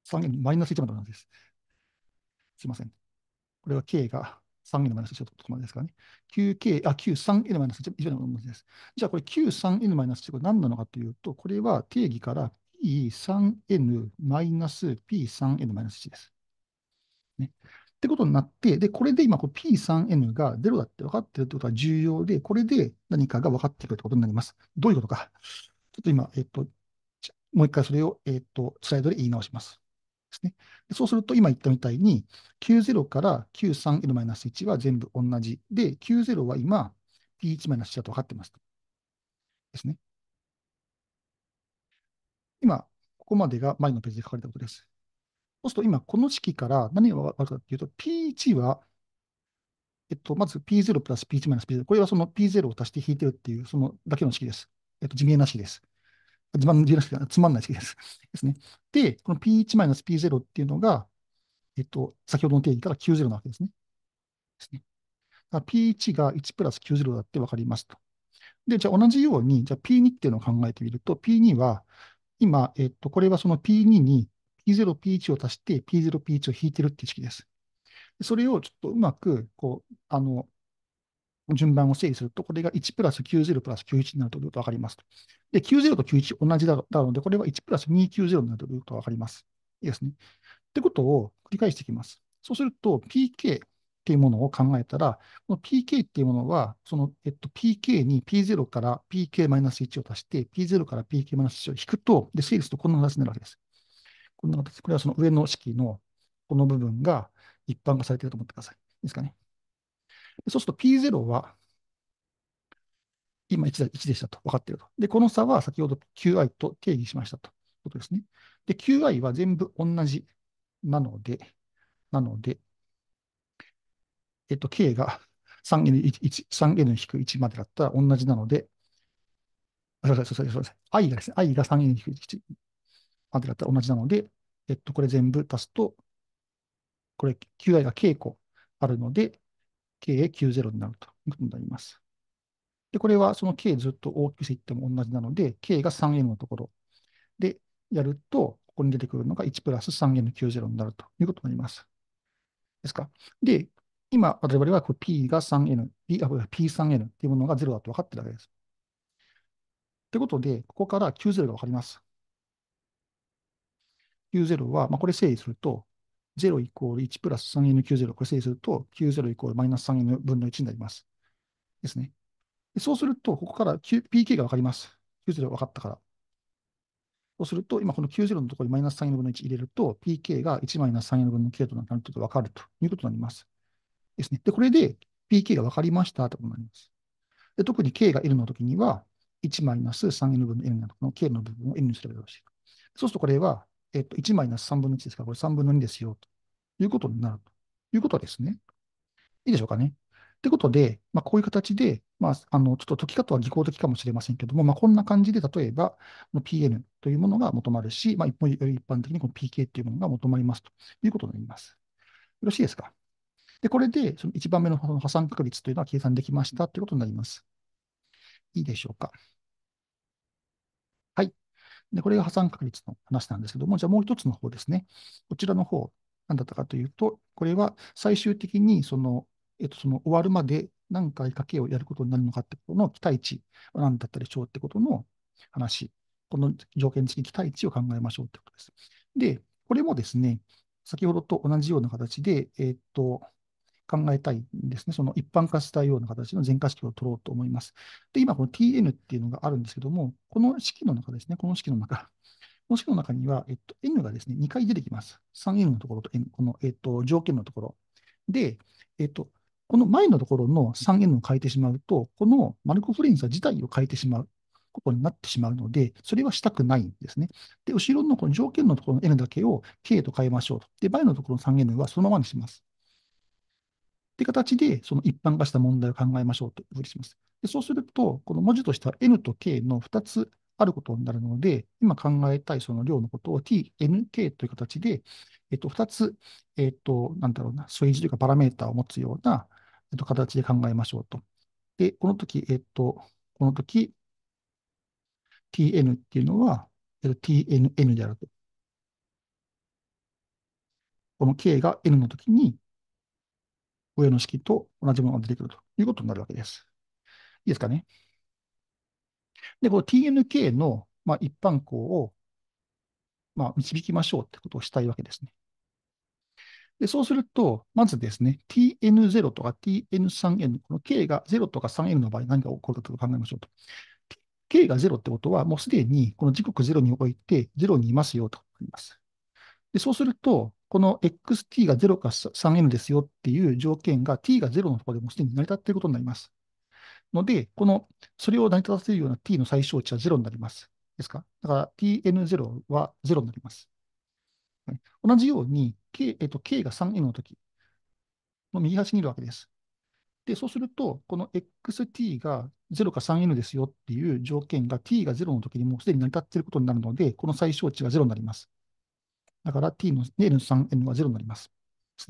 3マイナス1まで同じです。すいません。これは K が 3n マイナス1とこまでですからね。9K、あ、93n マイナス1以上の同じです。じゃあこれ 93n マイナス1これ何なのかというと、これは定義から P3n マイナス P3n マイナス1です。ね。ってことになって、で、これで今、P3N が0だって分かってるってことが重要で、これで何かが分かってくるってことになります。どういうことか。ちょっと今、えっと、もう一回それを、えっと、スライドで言い直します。ですね。そうすると、今言ったみたいに、q 0から 93N-1 は全部同じ。で、q 0は今、P1-1 だと分かってます。ですね。今、ここまでが前のページで書かれたことです。そうすると今、この式から何が分かるかっていうと、P1 は、えっと、まず P0 プラス P1 マイナス P0。これはその P0 を足して引いてるっていう、そのだけの式です。えっと、地味な式です。自慢の自な式つまんない式です。ですね。で、この P1 マイナス P0 っていうのが、えっと、先ほどの定義から90なわけですね。ですね。P1 が1プラス90だって分かりますと。で、じゃあ同じように、じゃあ P2 っていうのを考えてみると、P2 は、今、えっと、これはその P2 に P0P1 を足して P0P1 を引いてるっていう式です。それをちょっとうまく、こう、あの、順番を整理すると、これが1プラス90プラス91になるということが分かります。で、90と91同じだなので、これは1プラス290になるということが分かります。いいですね。ってことを繰り返していきます。そうすると、PK っていうものを考えたら、この PK っていうものは、その、えっと、PK に P0 から PK-1 を足して、P0 から PK-1 を引くと、で、整理するとこんな話になるわけです。こんな形。これはその上の式のこの部分が一般化されていると思ってください。いいですかね。そうすると P0 は今 1, 1でしたと分かっていると。で、この差は先ほど Qi と定義しましたということですね。で、Qi は全部同じなので、なので、えっと、K が 3N1, 3N-1 までだったら同じなので、あ、みません、すみません、す。i がですね、i が 3N-1 まだったら同じなので、えっと、これ全部足すと、これ qi が k 個あるので、ka90 になるということになります。で、これはその k ずっと大きくしていっても同じなので、k が 3n のところでやると、ここに出てくるのが1プラス3 n q 0になるということになります。ですか。で、今、我々はこれ p が 3n、p, 3 n っていうものが0だと分かってるわけです。ということで、ここから q 0が分かります。は、まあ、これ整理すると、0イコール1プラス 3n90、これ整理すると、9 0イコールマイナス 3n 分の1になります。ですね。そうすると、ここから、Q、PK が分かります。9 0分かったから。そうすると、今この90のところにマイナス 3n 分の1入れると、pk が1マイナス 3n 分の k となると分かるということになります。ですね。で、これで pk が分かりましたということになります。で特に k が l の時には、1マイナス 3n 分の n などの k の部分を n にすればよろしい。そうするとこれはえっと、1マイナス3分の1ですから、これ3分の2ですよ、ということになるということですね。いいでしょうかね。ってことで、まあ、こういう形で、まあ、あのちょっと解き方は技巧的かもしれませんけども、まあ、こんな感じで、例えば、PN というものが求まるし、まあ、一般的にこの PK というものが求まりますということになります。よろしいですか。で、これで、その1番目の破産確率というのは計算できましたということになります。いいでしょうか。で、これが破産確率の話なんですけども、じゃあもう一つの方ですね。こちらの方、何だったかというと、これは最終的にその、えっと、その終わるまで何回かけをやることになるのかってことの期待値は何だったでしょうってことの話。この条件付き期待値を考えましょうってことです。で、これもですね、先ほどと同じような形で、えっと、考えたいんですね。その一般化したような形の全化式を取ろうと思います。で、今、この tn っていうのがあるんですけども、この式の中ですね、この式の中、この式の中には、えっと、n がですね、2回出てきます。3n のところと n、この、えっと、条件のところ。で、えっと、この前のところの 3n を変えてしまうと、このマルコフレンサ自体を変えてしまうことになってしまうので、それはしたくないんですね。で、後ろのこの条件のところの n だけを k と変えましょうと。で、前のところの 3n はそのままにします。って形で、その一般化した問題を考えましょうというふうにします。でそうすると、この文字としては n と k の2つあることになるので、今考えたいその量のことを t、n、k という形で、えっと、2つ、えっと、なんだろうな、数字というかパラメータを持つような、えっと、形で考えましょうと。で、この時、えっと、この時、tn っていうのは、えっと、tnn であると。この k が n の時に、上の式と同じものが出てくるということになるわけです。いいですかね。で、この TNK の、まあ、一般項を、まあ、導きましょうってことをしたいわけですね。で、そうすると、まずですね、tn0 とか tn3n、この k が0とか 3n の場合何が起こるかと考えましょうと。k が0ってことは、もうすでにこの時刻0において0にいますよとなります。で、そうすると、この xt が0か 3n ですよっていう条件が t が0のところでもうすでに成り立っていることになります。ので、この、それを成り立たせるような t の最小値は0になります。ですかだから tn0 は0になります。はい、同じように、k, えっと、k が 3n のとき、右端にいるわけです。で、そうすると、この xt が0か 3n ですよっていう条件が t が0のときにもうすでに成り立っていることになるので、この最小値が0になります。だから t の n の 3n は0になります。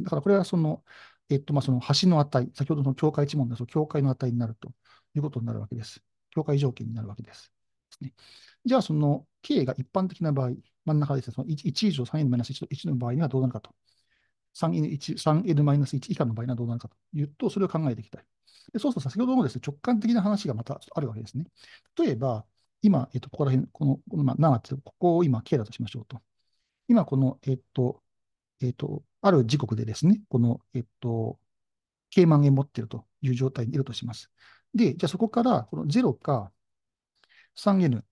だからこれはその、えっと、まあその端の値、先ほどの境界一問その境界の値になるということになるわけです。境界条件になるわけです。ですね、じゃあ、その k が一般的な場合、真ん中ですね、その 1, 1以上 3n-1 の1の場合にはどうなるかと。3n-1 以下の場合にはどうなるかというと、それを考えていきたい。でそうすると、先ほどのです、ね、直感的な話がまたあるわけですね。例えば、今、えっと、ここら辺、このこの、まあ、7って、ここを今、K だとしましょうと。今この、えっと、えっと、ある時刻でですね、この、えっと、K 万円持ってるという状態にいるとします。で、じゃあそこから、この0か 3N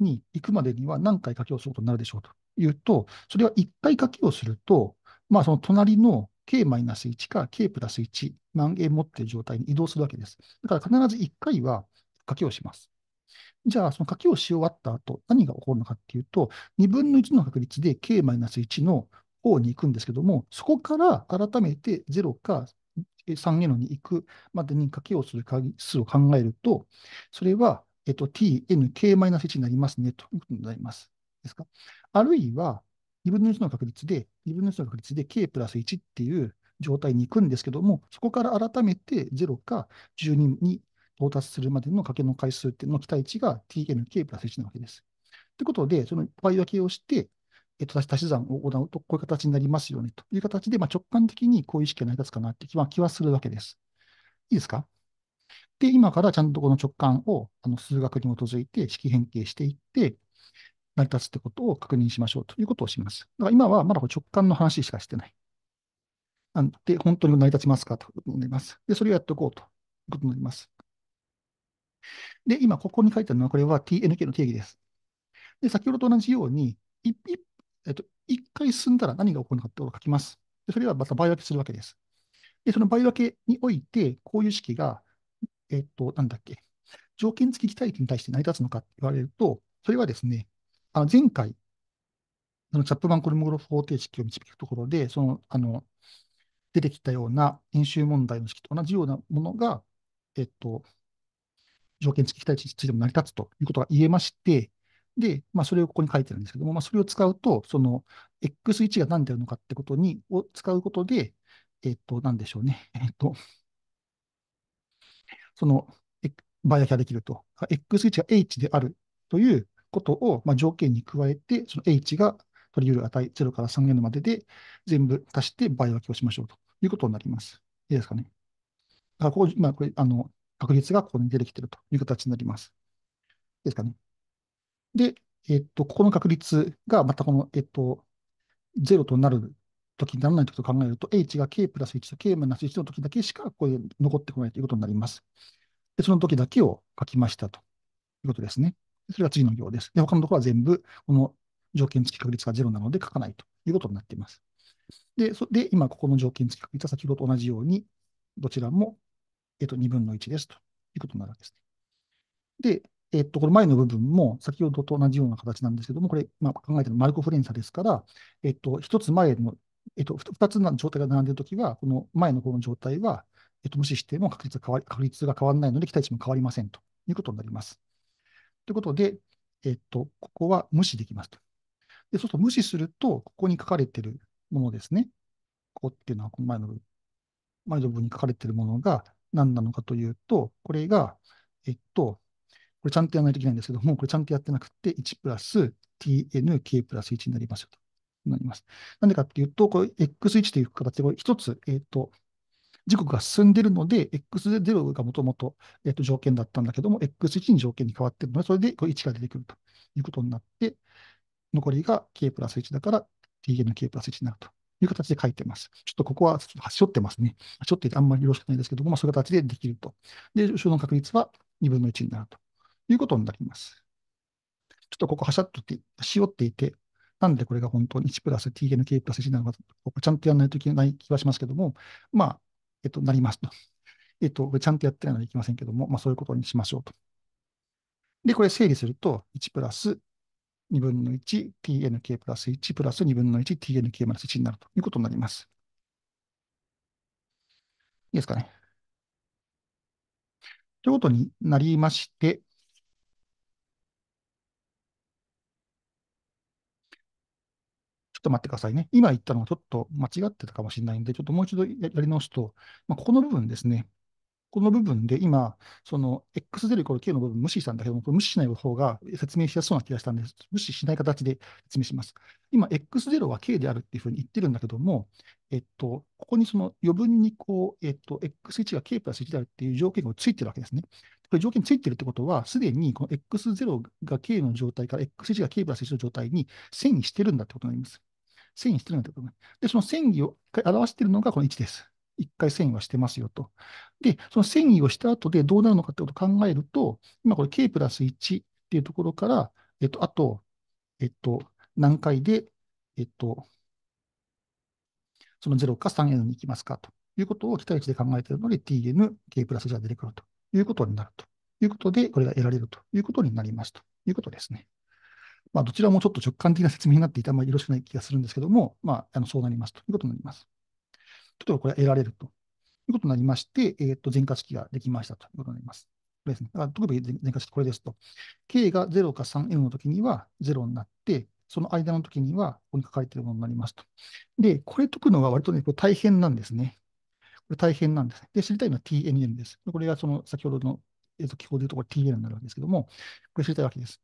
に行くまでには何回書きをすることになるでしょうというと、それは1回書きをすると、まあその隣の K マイナス1か K プラス1万円持っている状態に移動するわけです。だから必ず1回は書きをします。じゃあ、その書きをし終わった後、何が起こるのかっていうと、2分の1の確率で k-1 の方に行くんですけども、そこから改めて0か3へのに行くまでに書きをする数を考えると、それは、えっと、tnk-1 になりますねということになります。ですかあるいは、2分の1の確率で、2分の1の確率で k プラス1っていう状態に行くんですけども、そこから改めて0か12に到達するまでの掛けの回数っていうの期待値が tnk プラス1なわけです。ということで、その場合分けをして、えっと、足し算を行うと、こういう形になりますよねという形で、まあ、直感的にこういう意識が成り立つかなって気は気はするわけです。いいですかで、今からちゃんとこの直感をあの数学に基づいて式変形していって、成り立つってことを確認しましょうということをします。だから今はまだ直感の話しかしてない。なんで、本当に成り立ちますかということになります。で、それをやっておこうということになります。で、今、ここに書いてあるのは、これは TNK の定義です。で、先ほどと同じように、いいえっと、一回進んだら何が起こるのかってことを書きます。でそれはまた倍分けするわけです。で、その倍分けにおいて、こういう式が、えっと、なんだっけ、条件付き期待値に対して成り立つのかって言われると、それはですね、あの前回、あのチャップマン・コルモグロフ方程式を導くところで、その、あの、出てきたような演習問題の式と同じようなものが、えっと、条件付き期待値についても成り立つということが言えまして、で、まあ、それをここに書いてるんですけども、まあ、それを使うと、その X1 が何であるのかってことに、を使うことで、えっ、ー、と、なんでしょうね。えっ、ー、と、その、バイアキャできると。X1 が H であるということを、まあ、条件に加えて、その H が取り得る値0から 3N までで全部足して倍分けをしましょうということになります。いいですかね。あここ、まあ、これ、あの、確率がここに出てきてるという形になります。ですかね。で、えっと、ここの確率がまたこの、えっと、0となるときにならないときと考えると、h が k プラス1と k マイナス1のときだけしかこれ残ってこないということになります。で、そのときだけを書きましたということですね。それが次の行です。で、他のところは全部、この条件付き確率が0なので書かないということになっています。で、そで今ここの条件付き確率は先ほどと同じように、どちらもえっと、2分の1ですということになるわけです。で、えっと、この前の部分も先ほどと同じような形なんですけども、これ、まあ、考えてるマルコフレンサですから、えっと、1つ前の、えっと、2つの状態が並んでいるときは、この前のこの状態は、えっと、無視しても確率が変わり確率が変わらないので、期待値も変わりませんということになります。ということで、えっと、ここは無視できますと。で、そうすると無視すると、ここに書かれてるものですね。ここっていうのは、この前の部分。前の部分に書かれてるものが、何なのかというと、これが、えっと、これちゃんとやらないといけないんですけども、これちゃんとやってなくて、1プラス tnk プラス1になりますよと。なります。なんでかっていうと、これ x1 という形で、これ1つ、えっ、と、時刻が進んでいるので、x0 がもともと、えっ、と、条件だったんだけども、x1 に条件に変わってるので、それでこれ1が出てくるということになって、残りが k プラス1だから、tn の k プラス1になるという形で書いてます。ちょっとここは、端折ってますね。端折っていてあんまりよろしくないですけども、まあ、そういう形でできると。で、収納の確率は2分の1になるということになります。ちょっとここ、はしゃっとて、しおっていて、なんでこれが本当に1プラス tnk プラス1なのか、ちゃんとやらないといけない気はしますけども、まあ、えっと、なりますと。えっと、ちゃんとやってないのでいきませんけども、まあ、そういうことにしましょうと。で、これ整理すると、1プラス2分の 1tnk プラス1プラス2分の 1tnk マイナス1になるということになります。いいですかね。ということになりまして、ちょっと待ってくださいね。今言ったのはちょっと間違ってたかもしれないんで、ちょっともう一度やり直すと、まあ、ここの部分ですね。この部分で今、その x 0るイコール k の部分無視したんだけども、これ無視しない方が説明しやすそうな気がしたんで、無視しない形で説明します。今、x0 は k であるっていうふうに言ってるんだけども、えっと、ここにその余分にこう、えっと、x1 が k プラス1であるっていう条件がついてるわけですね。これ条件ついてるってことは、すでにこの x0 が k の状態から x1 が k プラス1の状態に遷移してるんだってことになります。遷移してるんだってことになります。で、その遷移を表してるのがこの1です。一回遷移はしてますよと。で、その遷移をした後でどうなるのかってことを考えると、今これ K プラス1っていうところから、えっと、あと、えっと、何回で、えっと、その0か 3n に行きますかということを期待値で考えているので、tn、k プラスじゃ出てくるということになるということで、これが得られるということになりますということですね。まあ、どちらもちょっと直感的な説明になっていて、あまりよろしくない気がするんですけども、まあ、あのそうなりますということになります。というこれが得られるということになりまして、えっ、ー、と、全化式ができましたということになります。これですね。だから、特に全化式これですと。k が0か 3m の時には0になって、その間の時には、ここに書かれているものになりますと。で、これ解くのが割とね、これ大変なんですね。これ大変なんです。で、知りたいのは TNN です。これがその先ほどの、えー、と記号でいうところ TN になるわけですけども、これ知りたいわけです。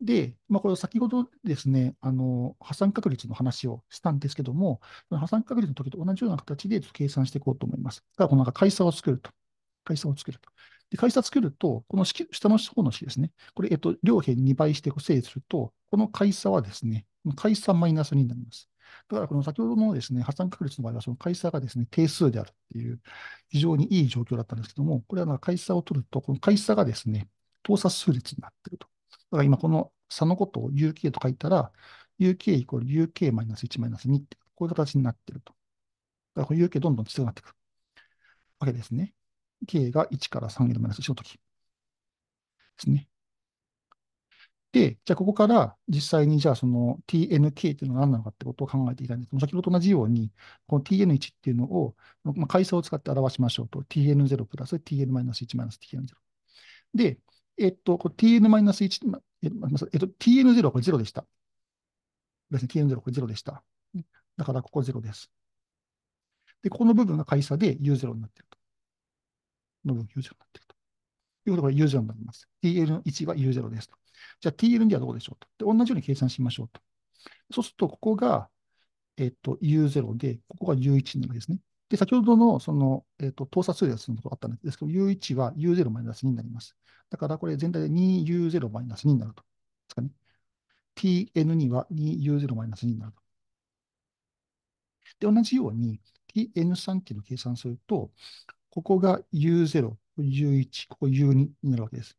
で、まあ、これ先ほどですね、あの、破産確率の話をしたんですけども、破産確率の時と同じような形で計算していこうと思います。だから、このなんか会差を作ると。会差を作ると。で、会差作ると、この式、下の方の式ですね。これ、えっと、両辺2倍して整理すると、この会差はですね、会差マイナス2になります。だから、この先ほどのですね、破産確率の場合は、その会差がですね、定数であるっていう、非常にいい状況だったんですけども、これは会差を取ると、この会差がですね、等差数列になっていると。だから今この差のことを UK と書いたら、UK イコール UK-1-2 って、こういう形になってると。だから UK どんどん強くなっていくわけですね。K が1から 3L-1 のきですね。で、じゃあここから実際にじゃあその TNK っていうのは何なのかってことを考えていたんですけども、先ほどと同じように、この TN1 っていうのを、まあ、階層を使って表しましょうと。TN0 プラス TN-1 マイナス1マイナス TN0。で、えっと、tn-1、えっと、tn0 これ0でした。ですね、tn0 これ0でした。だからここ0です。で、ここの部分が会社で u0 になっていると。の部分 u0 になっていると。いうことが u0 になります。t n 1は u0 ですじゃあ t n 2はどうでしょうと。で、同じように計算しましょうと。そうすると、ここが、えっと、u0 で、ここが u1 になるわけですね。で、先ほどのその、えーと、等差数列のところあったんですけど、U1 は U0 マイナス2になります。だからこれ全体で 2U0 マイナス2になると。ですかね。Tn2 は 2U0 マイナス2になると。で、同じように Tn3 っていうのを計算すると、ここが U0、U1、ここ U2 になるわけです。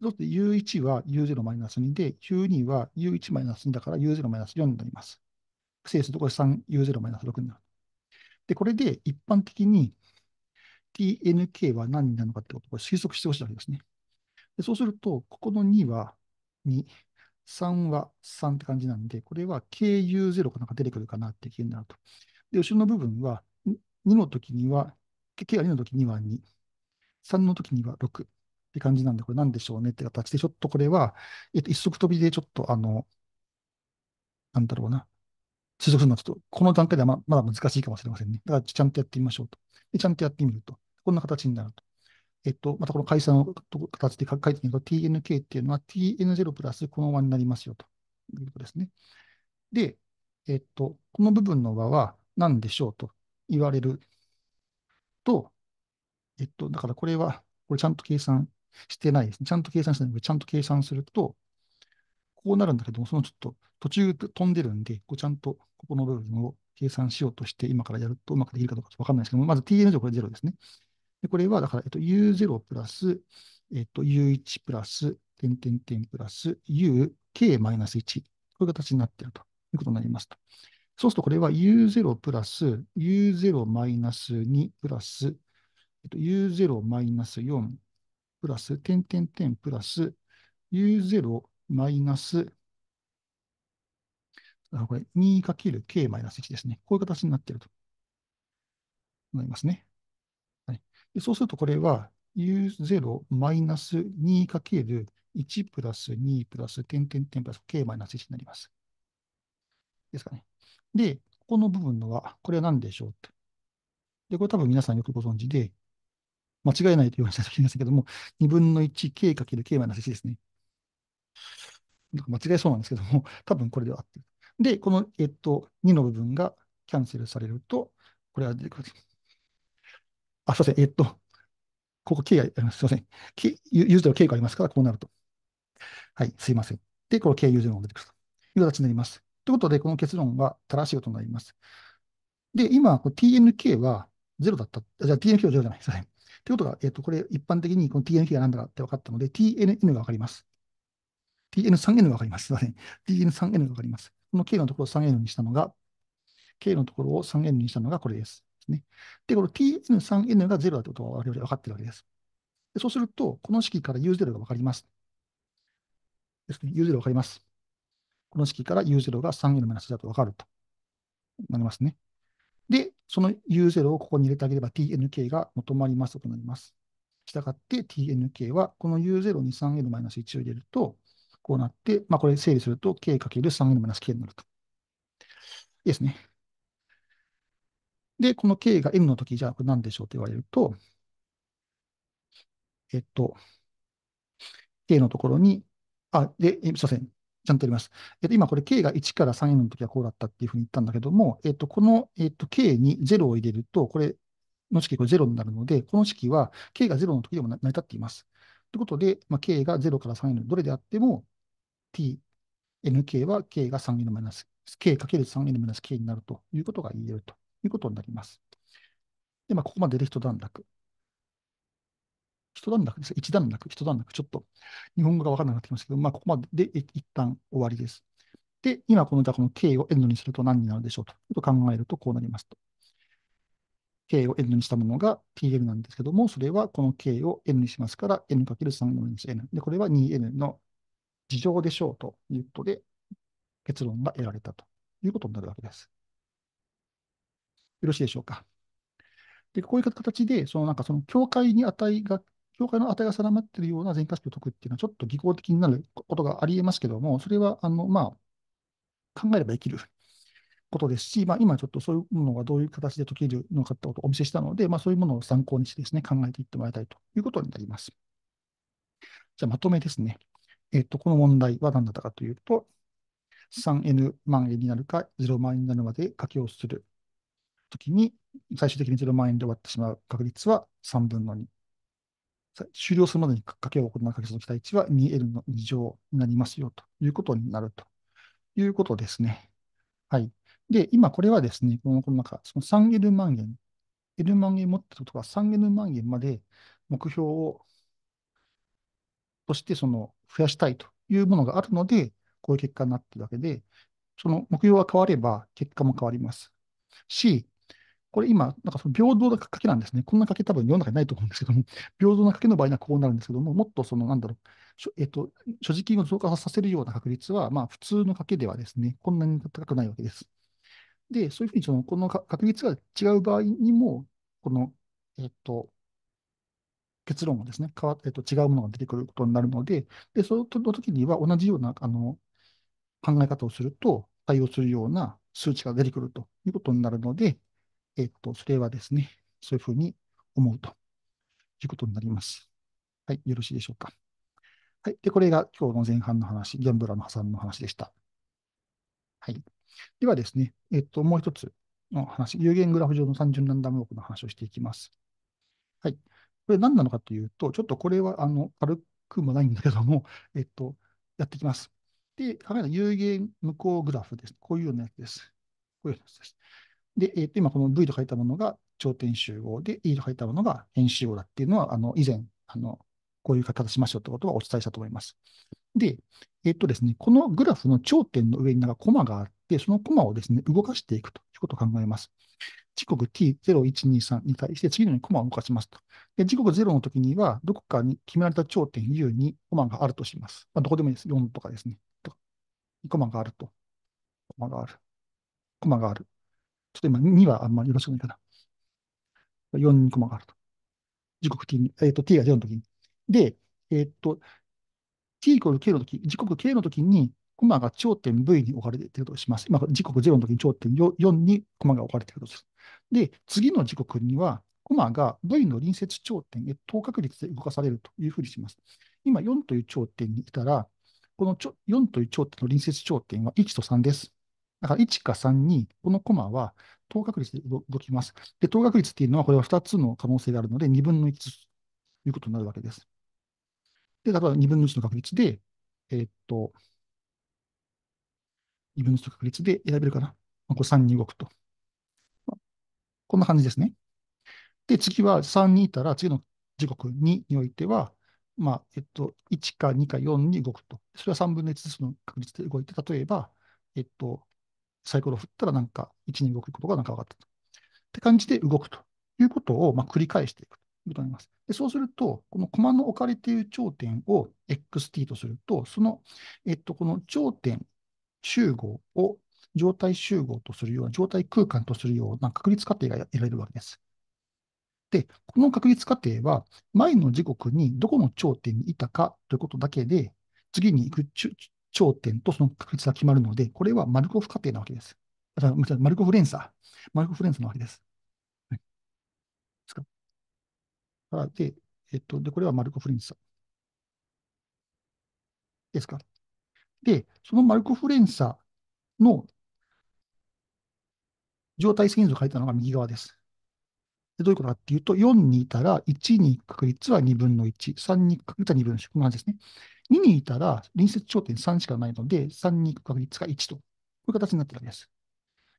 そうすると U1 は U0 マイナス2で、U2 は U1 マイナス2だから U0 マイナス4になります。整数とこれ 3U0 マイナス6になる。で、これで一般的に tnk は何になるのかってことを推測してほしいわけですね。でそうすると、ここの2は2、3は3って感じなんで、これは KU0 かなんか出てくるかなってう気になると。で、後ろの部分は2の時には、K が2の時には2、3の時には6って感じなんで、これなんでしょうねって形で、ちょっとこれは、えっと、一足飛びでちょっとあの、なんだろうな、就職するのはちょっと、この段階ではままだ難しいかもしれませんね。だから、ちゃんとやってみましょうと。で、ちゃんとやってみると。こんな形になると。えっと、またこの解散の形で書いてみると、TNK っていうのは TN0 プラスこの和になりますよということですね。で、えっと、この部分の和は何でしょうと言われると、えっと、だからこれは、これちゃんと計算してないですね。ちゃんと計算してないので、ちゃんと計算すると、こうなるんだけども、そのちょっと途中で飛んでるんで、こうちゃんとここの部分を計算しようとして、今からやるとうまくできるかどうかわかんないですけども、まず TN 乗これ0ですね。でこれは、だから、えっと、U0 プラス、えっと、U1 プラス、点点点プラス、UK マイナス1。こういう形になっているということになりますと。そうすると、これは U0 プラス、U0 マイナス2プラス、えっと、U0 マイナス4プラス、点点点プラス、U0 マイナス、これ 2×k マイナス1ですね。こういう形になっているとなりますね。はい、でそうするとこれは u0 マイナス 2× 1プラス2プラス点点点プラス k マイナス1になります。ですかね。で、ここの部分のは、これは何でしょうと。で、これ多分皆さんよくご存知で、間違えないというようにしたときですけども、2分の 1k×k マイナス1ですね。なんか間違えそうなんですけども、多分これでは合ってる。で、この、えっと、2の部分がキャンセルされると、これは出てくる。あ、すいません。えっと、ここ K があります。すいません。K、ユーザーの K がありますから、こうなると。はい、すいません。で、この K ユーザーが出てくるという形になります。ということで、この結論は正しいことになります。で、今、TNK は0だった。じゃあ TNK は0じゃないですね。ということが、えっと、これ一般的にこの TNK が何だかって分かったので、TNN が分かります。TN3N がわかります。すいません。TN3N がわかります。この K のところを 3N にしたのが、K のところを 3N にしたのがこれです。ね。で、この Tn3n が0だということは我々分かっているわけです。でそうすると、この式から U0 が分かります。ですね。U0 分かります。この式から U0 が3 n 0だと分かるとなりますね。で、その U0 をここに入れてあげれば Tnk が求まりますとなります。したがって Tnk はこの U0 に 3n-1 を入れるとこうなって、まあ、これ整理すると k×3n-k になると。ですね。で、この k が n の時、じゃあこれ何でしょうと言われると、えっと、k のところに、あ、で、すいません。ちゃんとやります。えっと、今これ k が1から 3n の時はこうだったっていうふうに言ったんだけども、えっと、この、えっと、k に0を入れると、これの式これ0になるので、この式は k が0の時でも成り立っています。ということで、まあ、k が0から3へのどれであっても t、nk は k が 3n マイナス、k×3n マイナス k になるということが言えるということになります。で、まあ、ここまでで一段落。一段落です一段落、一段落。ちょっと日本語がわからなくなってきますけど、まあ、ここまでで一旦終わりです。で、今この、じゃこの k を n にすると何になるでしょうとと考えるとこうなりますと。K を N にしたものが TL なんですけども、それはこの K を N にしますから、N×3 の N。で、これは 2N の事情でしょうということで、結論が得られたということになるわけです。よろしいでしょうか。で、こういう形で、そのなんかその境界に値が、境界の値が定まっているような全化式を解くっていうのは、ちょっと技巧的になることがあり得ますけども、それは、あの、まあ、考えればできることですし、まあ、今ちょっとそういうものがどういう形で解けるのかってことをお見せしたので、まあ、そういうものを参考にしてですね、考えていってもらいたいということになります。じゃあ、まとめですね。えっと、この問題は何だったかというと、3n 万円になるか0万円になるまで書きをするときに、最終的に0万円で終わってしまう確率は3分の2。終了するまでに書きを行う確率の期待値は2 n の2乗になりますよということになるということですね。はい。で、今これはですね、この、この中、その3 L 万円、L 万円持ってたことが3 L 万円まで目標を、としてその増やしたいというものがあるので、こういう結果になっているわけで、その目標が変われば結果も変わります。し、これ今、なんかその平等な賭けなんですね。こんな賭け多分世の中にないと思うんですけども、平等な賭けの場合にはこうなるんですけども、もっとその、なんだろう、えっと、所持金を増加させるような確率は、まあ普通の賭けではですね、こんなに高くないわけです。で、そういうふうにそのこの確率が違う場合にも、この、えっと、結論がですね、変わえっと、違うものが出てくることになるので、で、その時には同じようなあの考え方をすると、対応するような数値が出てくるということになるので、えっと、それはですね、そういうふうに思うということになります。はい、よろしいでしょうか。はい。で、これが今日の前半の話、ギャンブラーの破産の話でした。はい。ではですね、えっと、もう一つの話、有限グラフ上の単純ランダムウォークの話をしていきます。はい。これ何なのかというと、ちょっとこれはあの軽くもないんだけども、えっと、やっていきます。で、考えた有限無効グラフです。こういうようなやつです。こういうやつです。で、えっと、今この V と書いたものが頂点集合で、E と書いたものが円集合だっていうのは、あの以前、あのこういう形しましょうってことはお伝えしたと思います。で、えっとですね、このグラフの頂点の上になんかコマがあっ、そのコマをですね、動かしていくということを考えます。時刻 t0123 に対して次のようにコマを動かしますと。で時刻0の時には、どこかに決められた頂点 U にコマがあるとします。まあ、どこでもいいです。4とかですね。とコマがあると。コマがある。コマがある。ちょっと今2はあんまりよろしくないかな。4にコマがあると。時刻 t えっ、ー、と t が0の時に。で、えっ、ー、と、t イコール k の時、時刻 k の時に、コマが頂点 V に置かれているとします。今、時刻0の時に頂点 4, 4コマが置かれているとする。で、次の時刻には、コマが V の隣接頂点へ等確率で動かされるというふうにします。今、4という頂点にいたら、このちょ4という頂点の隣接頂点は1と3です。だから1か3に、このコマは等確率で動きます。で、等確率っていうのは、これは2つの可能性があるので、2分の1ということになるわけです。で、例えば2分の1の確率で、えー、っと、2分の1確率で選べるかな。まあ、こう3に動くと。まあ、こんな感じですね。で、次は3にいたら、次の時刻2においては、まあ、えっと、1か2か4に動くと。それは3分の1ずつの確率で動いて、例えば、えっと、サイコロ振ったらなんか1に動くことがなんか分かったと。って感じで動くということを、まあ、繰り返していくということになります。でそうすると、このコマの置かれている頂点を XT とすると、その、えっと、この頂点集合を状態集合とするような、状態空間とするような確率過程が得られるわけです。で、この確率過程は、前の時刻にどこの頂点にいたかということだけで、次に行く頂点とその確率が決まるので、これはマルコフ過程なわけです。あマルコフ連鎖。マルコフ連鎖なわけです。はい、で、えっと、で、これはマルコフ連鎖。ですかで、そのマルコ・フレンサの状態制限図を書いたのが右側です。でどういうことかっていうと、4にいたら1に行く確率は2分の1、3に行く確率は2分の1、こ感じですね。2にいたら隣接頂点3しかないので、3に行く確率が1と、こういう形になってるわけです。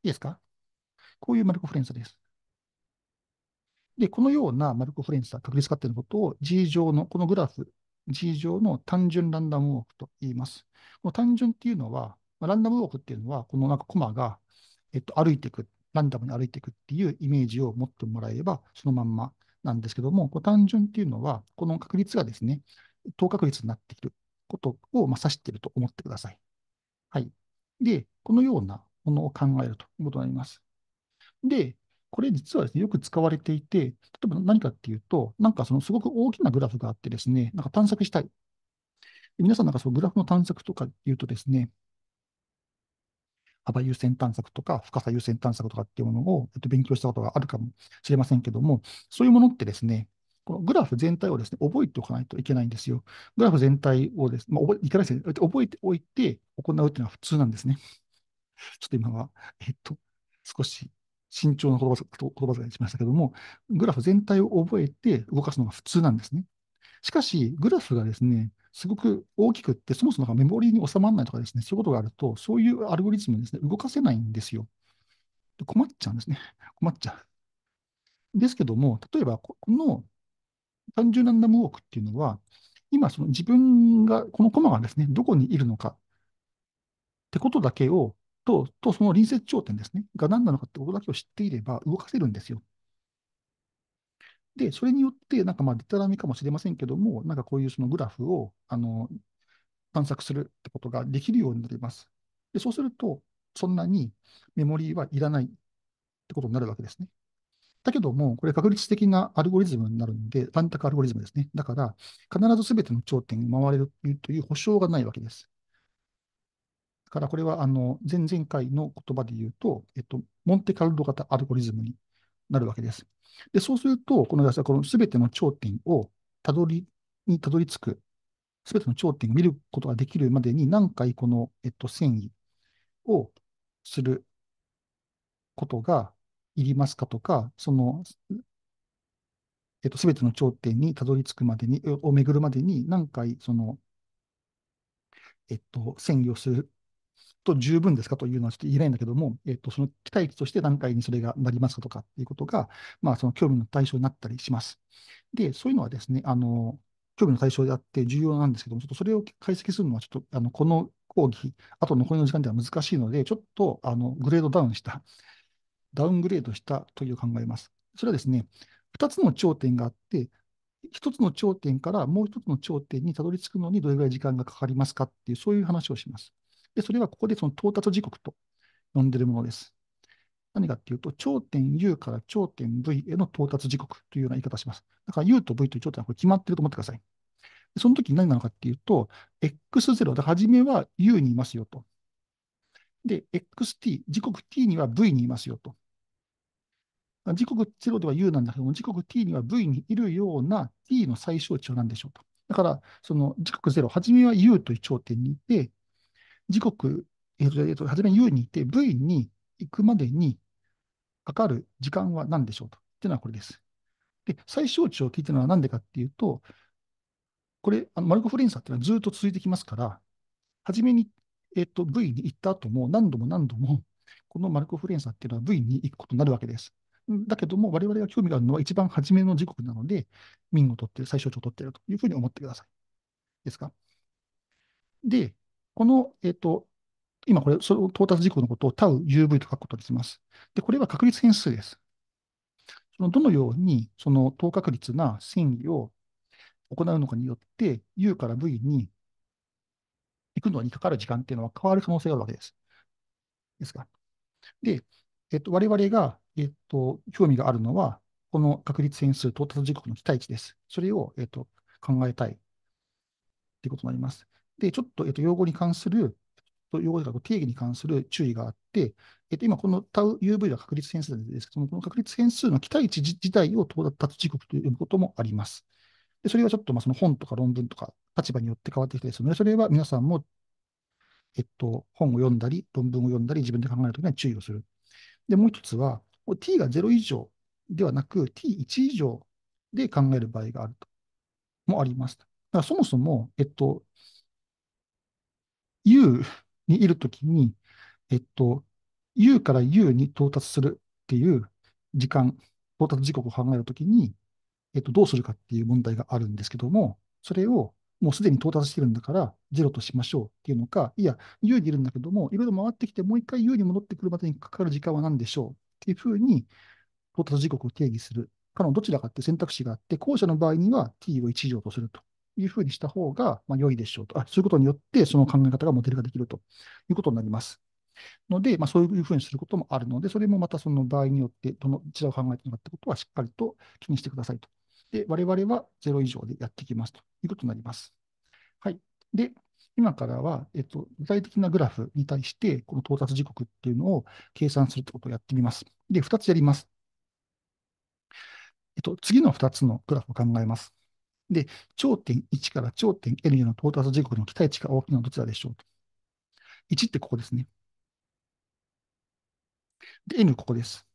いいですかこういうマルコ・フレンサです。で、このようなマルコ・フレンサ、確率化っていうのことを G 上のこのグラフ G 上の単純ランダムウォークと言います。この単純っていうのは、ランダムウォークっていうのは、このなんかコマが、えっと、歩いていく、ランダムに歩いていくっていうイメージを持ってもらえれば、そのまんまなんですけども、こ単純っていうのは、この確率がですね、等確率になっていることをまあ指していると思ってください。はい。で、このようなものを考えるということになります。で、これ実はですね、よく使われていて、例えば何かっていうと、なんかそのすごく大きなグラフがあってですね、なんか探索したい。皆さんなんかそのグラフの探索とか言うとですね、幅優先探索とか深さ優先探索とかっていうものを勉強したことがあるかもしれませんけども、そういうものってですね、このグラフ全体をですね、覚えておかないといけないんですよ。グラフ全体をですね、まあ、覚えいかないですね、覚えておいて行うっていうのは普通なんですね。ちょっと今は、えっと、少し慎重な言葉遣いにしましたけども、グラフ全体を覚えて動かすのが普通なんですね。しかし、グラフがですね、すごく大きくって、そもそもがメモリーに収まらないとかですね、そういうことがあると、そういうアルゴリズムですね、動かせないんですよ。困っちゃうんですね。困っちゃう。ですけども、例えば、この単純ランダムウォークっていうのは、今、その自分が、このコマがですね、どこにいるのかってことだけをと、とその隣接頂点ですね、が何なのかってことだけを知っていれば動かせるんですよ。で、それによって、なんかまあ、でたらめかもしれませんけども、なんかこういうそのグラフを、あの、探索するってことができるようになります。で、そうすると、そんなにメモリーはいらないってことになるわけですね。だけども、これ確率的なアルゴリズムになるので、単択アルゴリズムですね。だから、必ずすべての頂点に回れるという保証がないわけです。から、これはあの前々回の言葉で言うと、えっと、モンテカルロ型アルゴリズムになるわけです。で、そうすると、このこすべての頂点をたどり、にたどり着く、すべての頂点を見ることができるまでに何回この、えっと、遷移をすることがいりますかとか、その、えっと、すべての頂点にたどり着くまでに、を巡るまでに何回、その、えっと、遷移をすると十分ですかというのはちょっと言えないんだけども、えっ、と、その期待値として何回にそれがなりますかとかっていうことが、まあ、その興味の対象になったりします。で、そういうのはですね、あの、興味の対象であって重要なんですけども、ちょっとそれを解析するのは、ちょっと、あの、この講義、あと残りの時間では難しいので、ちょっと、あの、グレードダウンした、ダウングレードしたという考えます。それはですね、2つの頂点があって、1つの頂点からもう1つの頂点にたどり着くのにどれぐらい時間がかかりますかっていう、そういう話をします。で、それはここでその到達時刻と呼んでいるものです。何かっていうと、頂点 U から頂点 V への到達時刻というような言い方をします。だから U と V という頂点はこれ決まってると思ってください。その時何なのかっていうと、X0 で初めは U にいますよと。で、XT、時刻 T には V にいますよと。時刻0では U なんだけども、時刻 T には V にいるような T の最小値は何でしょうと。だから、その時刻0、初めは U という頂点にいて、時刻、えーと、はじめ U に行って V に行くまでにかかる時間は何でしょうと。っていうのはこれです。で、最小値を聞いてるのは何でかっていうと、これ、あのマルコフ連鎖っていうのはずっと続いてきますから、初めに、えっと、V に行った後も何度も何度も、このマルコフ連鎖っていうのは V に行くことになるわけです。だけども、我々が興味があるのは一番初めの時刻なので、民を取ってる、最小値を取ってるというふうに思ってください。ですかで、この、えっ、ー、と、今これ、その到達時刻のことをタウ u v と書くことにします。で、これは確率変数です。そのどのように、その等確率な遷移を行うのかによって、u から v に行くのにかかる時間っていうのは変わる可能性があるわけです。ですが。で、えっ、ー、と、我々が、えっ、ー、と、興味があるのは、この確率変数到達時刻の期待値です。それを、えっと、考えたいということになります。で、ちょっと、えっと、用語に関する、用語で定義に関する注意があって、えっと、今、この TauUV は確率変数ですけどこの確率変数の期待値自体を到達時刻と呼ぶこともあります。でそれはちょっとまあその本とか論文とか立場によって変わってきたりするので、それは皆さんも、えっと、本を読んだり、論文を読んだり、自分で考えるときには注意をする。で、もう一つは、t が0以上ではなく、t1 以上で考える場合があると、もあります。だからそもそも、えっと、U にいるときに、えっと、U から U に到達するっていう時間、到達時刻を考えるときに、えっと、どうするかっていう問題があるんですけども、それをもうすでに到達してるんだから0としましょうっていうのか、いや、U にいるんだけども、いろいろ回ってきて、もう一回 U に戻ってくるまでにかかる時間は何でしょうっていうふうに、到達時刻を定義するかのどちらかって選択肢があって、後者の場合には t を1乗とすると。いうふうにした方が、まあ、良いでしょうと。あそういうことによって、その考え方がモデルができるということになります。ので、まあ、そういうふうにすることもあるので、それもまたその場合によって、どの違うを考えているかということはしっかりと気にしてくださいと。で、我々は0以上でやっていきますということになります。はい。で、今からは、えっと、具体的なグラフに対して、この到達時刻っていうのを計算するってことをやってみます。で、2つやります。えっと、次の2つのグラフを考えます。で、頂点1から頂点 N への到達時刻の期待値が大きいのはどちらでしょうと。1ってここですね。で、N ここです。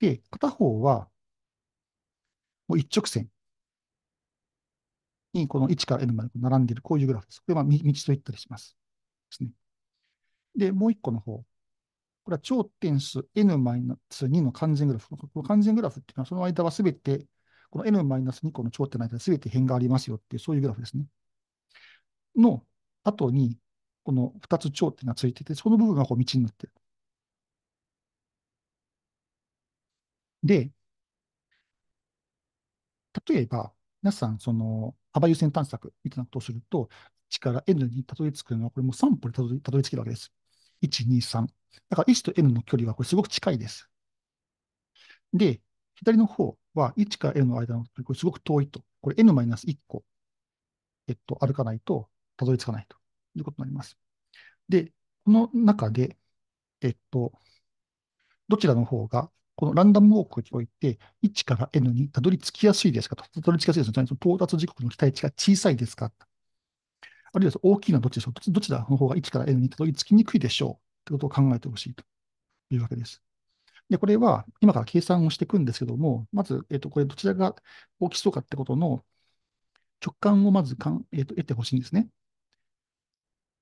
で、片方は、もう一直線に、この1から N まで並んでいる、こういうグラフです。これは道と言ったりします。ですね。で、もう一個の方。これは頂点数 N-2 の完全グラフ。この完全グラフっていうのは、その間はすべてこの n-2 個の頂点の間に全て辺がありますよっていう、そういうグラフですね。の後に、この2つ頂点がついてて、その部分がこう道になってる。で、例えば、皆さん、その、幅優先探索みたいなことをすると、1から N にたどり着くのは、これも3歩でたどりたどり着けるわけです。1、2、3。だから1と N の距離はこれすごく近いです。で、左の方は1から n の間のこれすごく遠いと。これ n-1 個、えっと、歩かないと、たどり着かないということになります。で、この中で、えっと、どちらの方が、このランダムウォークにおいて、1から n にたどり着きやすいですかと。たどり着きやすいですね。その到達時刻の期待値が小さいですかあるいは大きいのはどっちでしょうどちらの方が1から n にたどり着きにくいでしょうということを考えてほしいというわけです。で、これは今から計算をしていくんですけども、まず、えっと、これどちらが大きそうかってことの直感をまずかん、えっと、得てほしいんですね。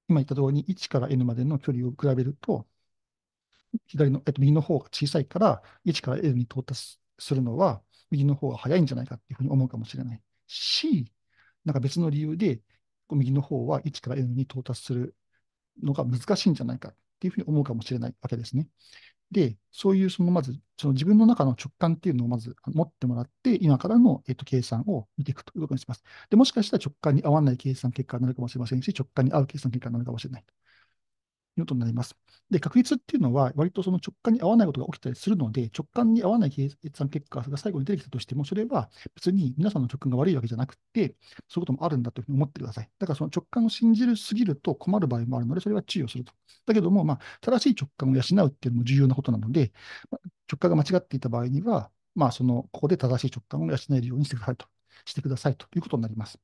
今言った通り、1から n までの距離を比べると、左の、えっと、右の方が小さいから、1から n に到達するのは、右の方が早いんじゃないかっていうふうに思うかもしれないし、なんか別の理由で、右の方は1から n に到達するのが難しいんじゃないかっていうふうに思うかもしれないわけですね。で、そういうそのまず、その自分の中の直感っていうのをまず持ってもらって、今からの、えっと、計算を見ていくということにします。で、もしかしたら直感に合わない計算結果になるかもしれませんし、直感に合う計算結果になるかもしれないいとになります。で、確率っていうのは、割とその直感に合わないことが起きたりするので、直感に合わない計算結果が最後に出てきたとしても、それは別に皆さんの直感が悪いわけじゃなくて、そういうこともあるんだというふうに思ってください。だからその直感を信じるすぎると困る場合もあるので、それは注意をすると。だけども、まあ、正しい直感を養うっていうのも重要なことなので、直感が間違っていた場合には、まあ、その、ここで正しい直感を養えるようにしてくださいと、してくださいということになります。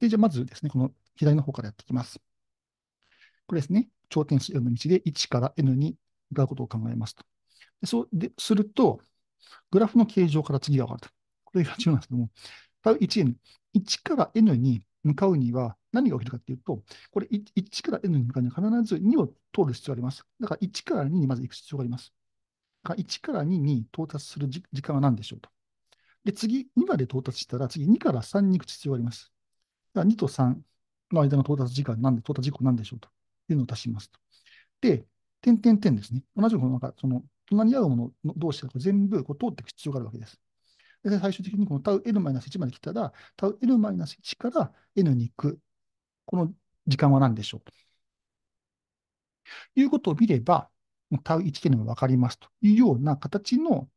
で、じゃあまずですね、この左の方からやっていきます。これですね。頂点数 n 道で1から n にうことを考えますと。でそうですると、グラフの形状から次が分かると。これが重要なんですけども、た 1n、1から n に向かうには何が起きるかというと、これ 1, 1から n に向かうには必ず2を通る必要があります。だから1から2にまず行く必要があります。だから1から2に到達する時間は何でしょうと。で、次、2まで到達したら、次2から3に行く必要があります。だから2と3の間の到達時間なんで、到達時刻なんでしょうと。っていうのを足しますと。で、点点点ですね。同じく、なんか、その、隣り合うもの同士が全部こう通っていく必要があるわけです。で最終的にこのタウ n-1 まで来たら、タウ n-1 から n に行く、この時間は何でしょうと。いうことを見れば、タウ1とのが分かりますというような形の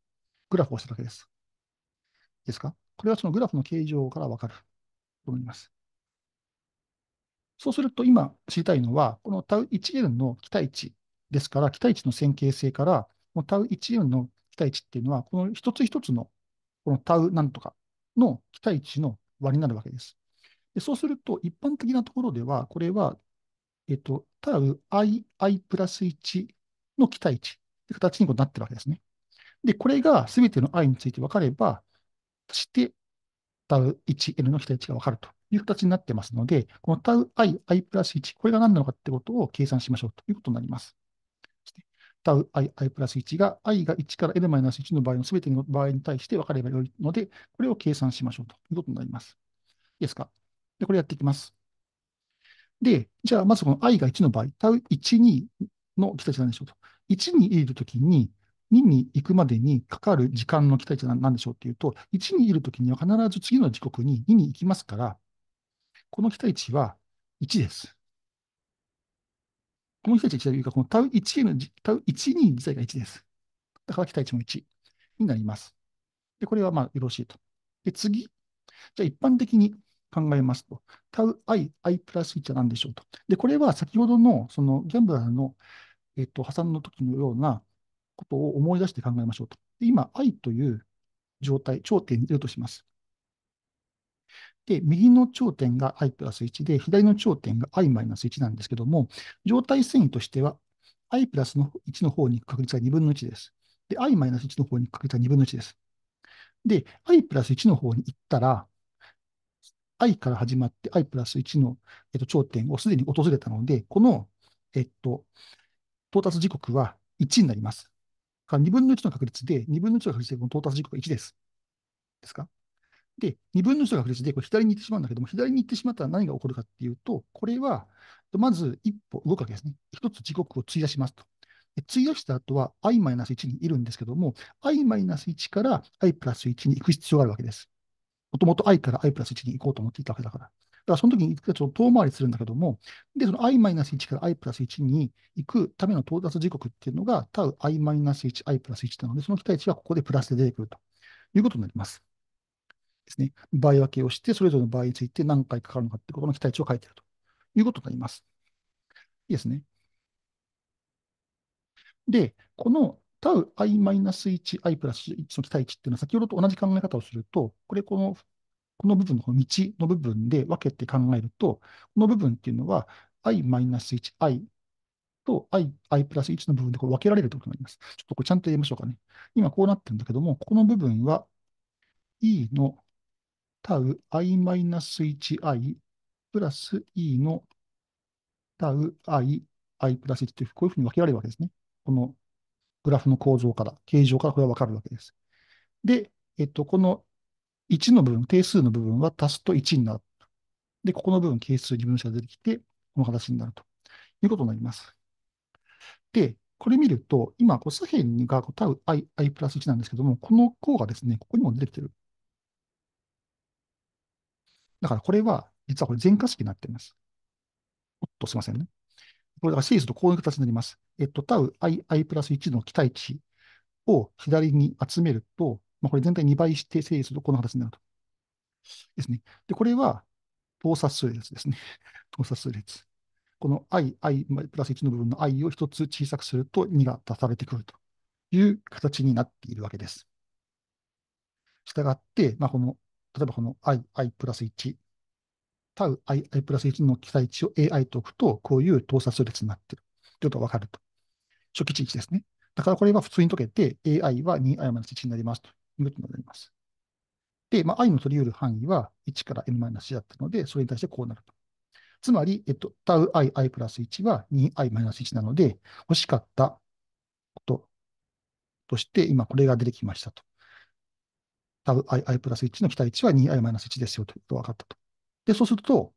グラフをしたわけです。ですかこれはそのグラフの形状から分かると思います。そうすると今知りたいのは、このタウ1 n の期待値ですから、期待値の線形性から、このタウ1 n の期待値っていうのは、この一つ一つの、このタウなんとかの期待値の割になるわけです。でそうすると、一般的なところでは、これは、えっと、タウ i i プラス1の期待値って形になってるわけですね。で、これがすべての i について分かれば、そしてタウ1 n の期待値が分かるという形になってますので、このタウ i、i プラス1、これが何なのかってことを計算しましょうということになります。タウ i、i プラス1が i が1から n マイナス1の場合のすべての場合に対して分かればよいので、これを計算しましょうということになります。いいですかで、これやっていきます。で、じゃあまずこの i が1の場合、タウ1、2の期待値なんでしょうと。1にいるときに、2に行くまでにかかる時間の期待値なんでしょうっていうと、1にいるときには必ず次の時刻に2に行きますから、この期待値は1です。この期待値1というか、このタウ1の、t 1 2自体が1です。だから期待値も1になります。で、これはまあよろしいと。で、次。じゃあ一般的に考えますと、タウ i、i プラス1は何でしょうと。で、これは先ほどの、そのギャンブラーの、えっと、破産の時のようなことを思い出して考えましょうと。で今、i という状態、頂点に出るとします。で、右の頂点が i プラス1で、左の頂点が i マイナス1なんですけども、状態遷移としては、i プラスの1の方に確率が2分の1です。で、i マイナス1の方に確率が2分の1です。で、i プラス1の方に行ったら、i から始まって i プラス1の、えっと、頂点をすでに訪れたので、この、えっと、到達時刻は1になります。から2分の1の確率で、2分の1の確率でこの到達時刻は1です。ですかで、2分の1が確率でこれ左に行ってしまうんだけども、左に行ってしまったら何が起こるかっていうと、これは、まず一歩動くわけですね。一つ時刻を費やしますと。費やした後は i-1 にいるんですけども、i-1 から i プラス1に行く必要があるわけです。もともと i から i プラス1に行こうと思っていたわけだから。だからその時にちょっと遠回りするんだけども、で、その i-1 から i プラス1に行くための到達時刻っていうのが、t a i-1i プラス1なので、その期待値はここでプラスで出てくるということになります。ですね、倍分けをして、それぞれの倍について何回かかるのかってことの期待値を書いているということになります。いいですね。で、このタウ i-1i プラス1の期待値っていうのは、先ほどと同じ考え方をすると、これ、この、この部分のこの道の部分で分けて考えると、この部分っていうのは i-1i と i, i プラス1の部分でこれ分けられるということになります。ちょっとこれちゃんと言いましょうかね。今こうなってるんだけども、ここの部分は e のタウ i-1i プラス e のタウ i、i プラス1という、こういうふうに分けられるわけですね。このグラフの構造から、形状からこれは分かるわけです。で、えっと、この1の部分、定数の部分は足すと1になる。で、ここの部分、係数二分子が出てきて、この形になるということになります。で、これ見ると、今、こう左辺がタウ i、i プラス1なんですけども、この項がですね、ここにも出てきてる。だからこれは、実はこれ全化式になっています。おっと、すいませんね。これだから、整数とこういう形になります。えっと、タウ i、i プラス1の期待値を左に集めると、まあ、これ全体2倍して整理するとこの形になると。ですね。で、これは、等差数列ですね。等 差数列。この i、i プラス1の部分の i を1つ小さくすると2が足されてくるという形になっているわけです。したがって、まあ、この例えばこの i、i プラス1、タウ i、i プラス1の記載値を ai と置くと、こういう盗撮列になってるということがわかると。初期値1ですね。だからこれは普通に解けて、ai は 2i-1 になりますということになります。で、まあ、i の取り得る範囲は1から n-1 だったので、それに対してこうなると。つまり、えっと、タウ i、i プラス1は 2i-1 なので、欲しかったこととして、今これが出てきましたと。i プラス1の期待値は 2i マイナス1ですよということが分かったと。で、そうすると、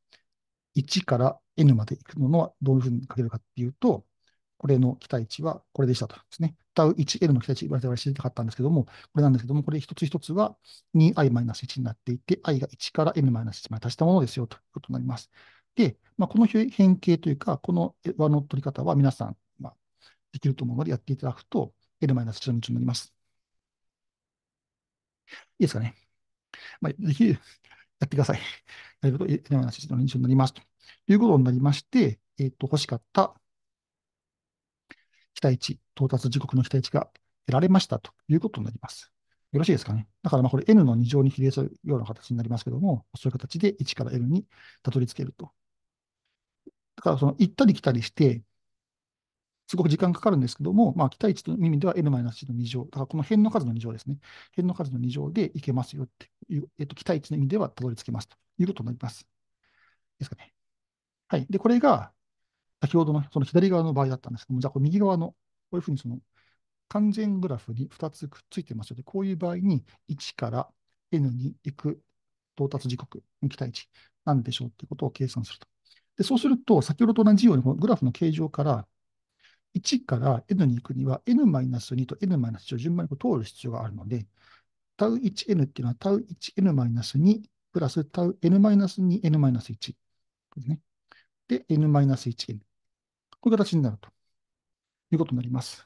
1から n までいくのはどういうふうに書けるかっていうと、これの期待値はこれでしたとですね。タウ 1L の期待値、我々知りたかったんですけども、これなんですけども、これ一つ一つは 2i-1 になっていて、i が1から n-1 まで足したものですよということになります。で、まあ、この変形というか、この和の取り方は皆さん、まあ、できると思うのでやっていただくと、L-1 の道になります。いいですかね。まあ、ぜひ、やってください。やること、えのようなシステムの認証になりますということになりまして、えっ、ー、と、欲しかった期待値、到達時刻の期待値が得られましたということになります。よろしいですかね。だから、まこれ N の2乗に比例するような形になりますけども、そういう形で1から N にたどり着けると。だから、その行ったり来たりして、すごく時間かかるんですけども、まあ、期待値という意味では n マイナス1の2乗。だからこの辺の数の2乗ですね。辺の数の2乗でいけますよっていう、えっと、期待値の意味ではたどり着けますということになります。ですかね。はい。で、これが、先ほどのその左側の場合だったんですけども、じゃあ右側の、こういうふうにその完全グラフに2つくっついてますので、こういう場合に1から n に行く到達時刻、期待値なんでしょうということを計算すると。でそうすると、先ほどと同じように、このグラフの形状から1から n に行くには n-2 と n-1 を順番に通る必要があるので、タウ1 n っていうのはタウ1 n 2プラスタウ n 2 n 1ですね。で、n-1n。こういう形になるということになります。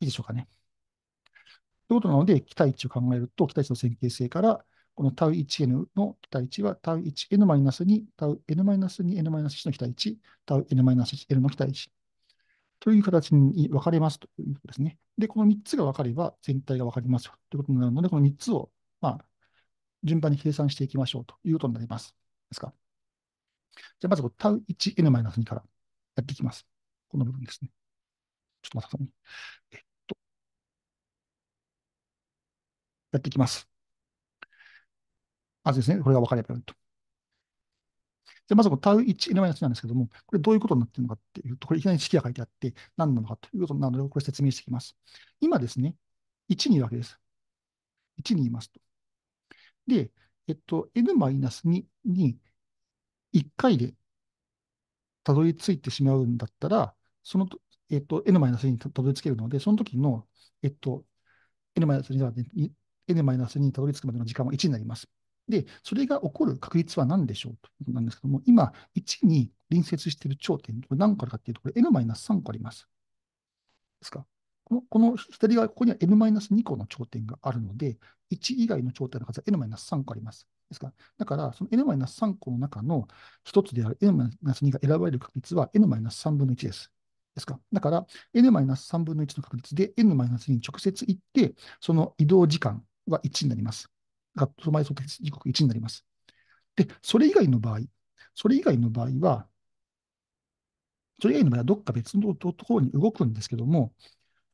いいでしょうかね。ということなので、期待値を考えると、期待値の線形性から、このタウ1 n の期待値はタウ1 n 2タウ n 2 n 1の期待値、タウ n 1 n の期待値という形に分かれますということですね。で、この3つが分かれば全体が分かりますよということになるので、この3つを、まあ、順番に計算していきましょうということになります。ですか。じゃあ、まずタウ1 n 2からやっていきます。この部分ですね。ちょっと待ってください。えっと。やっていきます。まずですね、これが分かればよいと。で、まずこのタウ1 n マイナスなんですけども、これどういうことになっているのかっていうと、これいきなり式が書いてあって、何なのかということなので、これ説明していきます。今ですね、1にいるわけです。1にいますと。で、えっと、N-2 に1回でたどり着いてしまうんだったら、その、えっと、N-2 にたどり着けるので、その時の、えっと、N-2 にたどり着くまでの時間は1になります。で、それが起こる確率は何でしょうということなんですけども、今、1に隣接している頂点、これ何個あるかっていうと、これ n-3 個あります。ですかこのこの左側、ここには n-2 個の頂点があるので、1以外の頂点の数は n-3 個あります。ですから、だからその n-3 個の中の1つである n-2 が選ばれる確率は n-3 分の1です。ですかだから、n-3 分の1の確率で n-2 に直接行って、その移動時間は1になります。がその場合、時刻1になります。で、それ以外の場合、それ以外の場合は、それ以外の場合はどっか別のところに動くんですけども、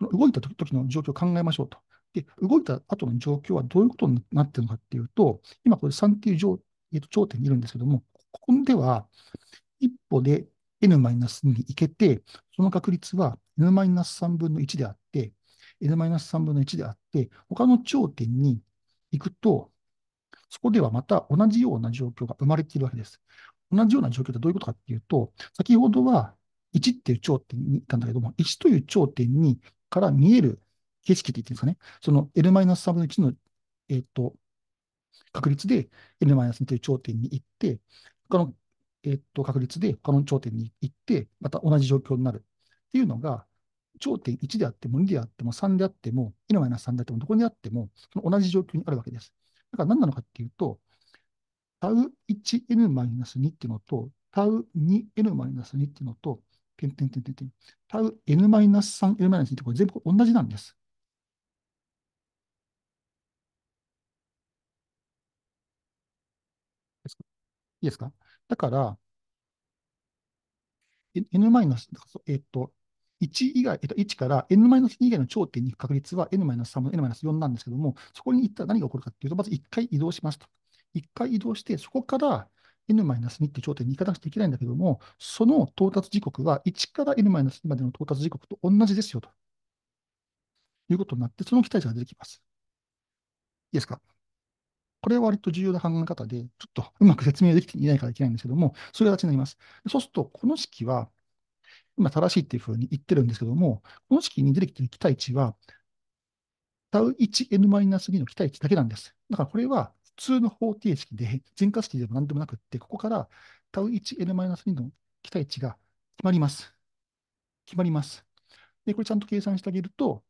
動いた時の状況を考えましょうと。で、動いた後の状況はどういうことになってるのかっていうと、今これ3っていうえー、と頂点にいるんですけども、ここでは、一歩で n-2 に行けて、その確率は n-3 分の1であって、n-3 分の1であって、他の頂点に行くと、そこではまた同じような状況が生まれているわけです。同じような状況ってどういうことかっていうと、先ほどは1っていう頂点にいたんだけども、1という頂点にから見える景色って言ってるんですかね。その L マイナス3分の1の、えっ、ー、と、確率で L マイナス2という頂点に行って、他の、えっ、ー、と、確率で他の頂点に行って、また同じ状況になるっていうのが、頂点1であっても2であっても3であっても、n マイナス3であってもどこにあっても、その同じ状況にあるわけです。だから何なのかっていうと、タウ 1n-2 っていうのと、タウ 2n-2 っていうのと、点点点点点、タウ n-3n-2 ってこれ全部同じなんです。いいですかだから、n マイナス、えっと、1以外、えっと、1から n-2 以外の頂点に行く確率は n-3 の n-4 なんですけども、そこに行ったら何が起こるかっていうと、まず1回移動しますと。1回移動して、そこから n-2 って頂点に行かなくてでいけないんだけども、その到達時刻は1から n-2 までの到達時刻と同じですよと。いうことになって、その期待値が出てきます。いいですかこれは割と重要な考え方で、ちょっとうまく説明できていないからいけないんですけども、そういう形になります。そうすると、この式は今正しいっていうふうに言ってるんですけども、この式に出てきてる期待値は、タウ 1n-2 の期待値だけなんです。だからこれは普通の方程式で、全化式でも何でもなくって、ここからタウ 1n-2 の期待値が決まります。決まります。で、これちゃんと計算してあげると、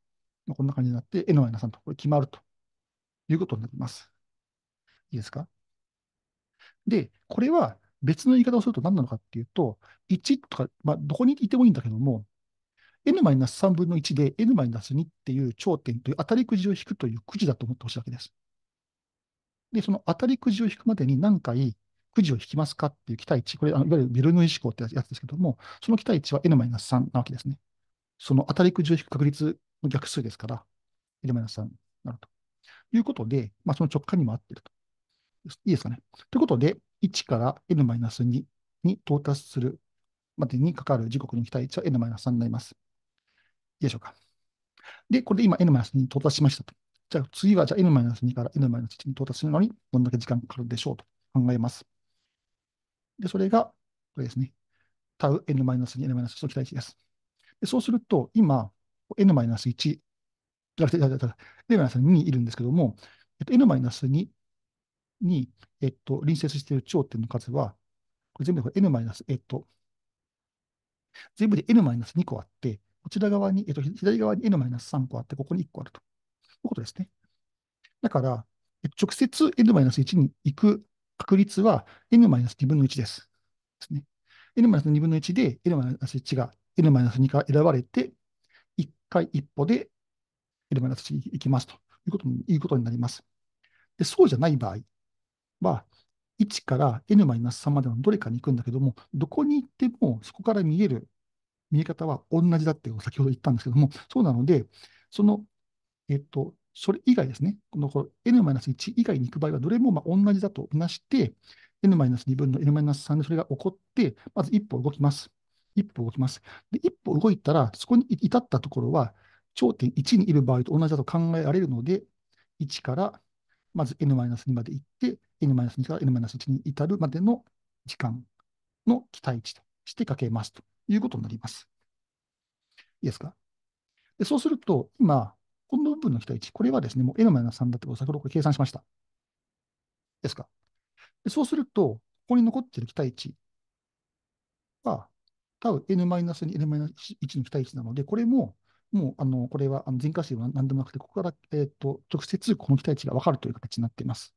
まこんな感じになって、n-3 とこれ決まるということになります。いいですかで、これは別の言い方をすると何なのかっていうと、1とか、まあ、どこにいてもいいんだけども、n-3 分の1で n-2 っていう頂点という当たりくじを引くというくじだと思ってほしいわけです。で、その当たりくじを引くまでに何回くじを引きますかっていう期待値、これ、あのいわゆるベルヌイ思考ってやつですけども、その期待値は n-3 なわけですね。その当たりくじを引く確率の逆数ですから、n-3 になると。いうことで、まあ、その直感にも合ってると。いいですかね。ということで、1から n-2 に到達するまでにかかる時刻の期待値は n-3 になります。いいでしょうか。で、これで今 n-2 に到達しましたと。じゃあ次はじゃあ n-2 から n-1 に到達するのにどんだけ時間かかるでしょうと考えます。で、それがこれですね。タウ n-2、n-1 の期待値です。でそうすると、今、n-1、n-2 にいるんですけども、えっと、n-2 にえっと、隣接している頂点の数は、これ全部で n マイナス、えっと、全部で n マイナス2個あって、こちら側に、えっと、左側に n マイナス3個あって、ここに1個あるということですね。だから、直接 n マイナス1に行く確率は n マイナス2分の1です。ですね。n マイナス2分の1で n マイナス1が n マイナス2から選ばれて、1回一歩で n マイナス1に行きますというこということになります。で、そうじゃない場合、は、1から n マイナス3までのどれかに行くんだけども、どこに行ってもそこから見える見え方は同じだって先ほど言ったんですけども、そうなので、その、えっと、それ以外ですね、この n-1 以外に行く場合は、どれもま同じだとみなして、n-2 分の n-3 でそれが起こって、まず一歩動きます。一歩動きます。で、一歩動いたら、そこに至ったところは、頂点1にいる場合と同じだと考えられるので、1からまず n-2 まで行って、n-2 から n-1 に至るまでの時間の期待値としてかけますということになります。いいですかでそうすると、今、この部分の期待値、これはですね、もう n-3 だってことを先ほどこれ計算しました。ですかでそうすると、ここに残っている期待値は、多分 n-2、n-1 の期待値なので、これも、もう、あの、これは、あの、全化数は何でもなくて、ここから、えっ、ー、と、直接この期待値が分かるという形になっています。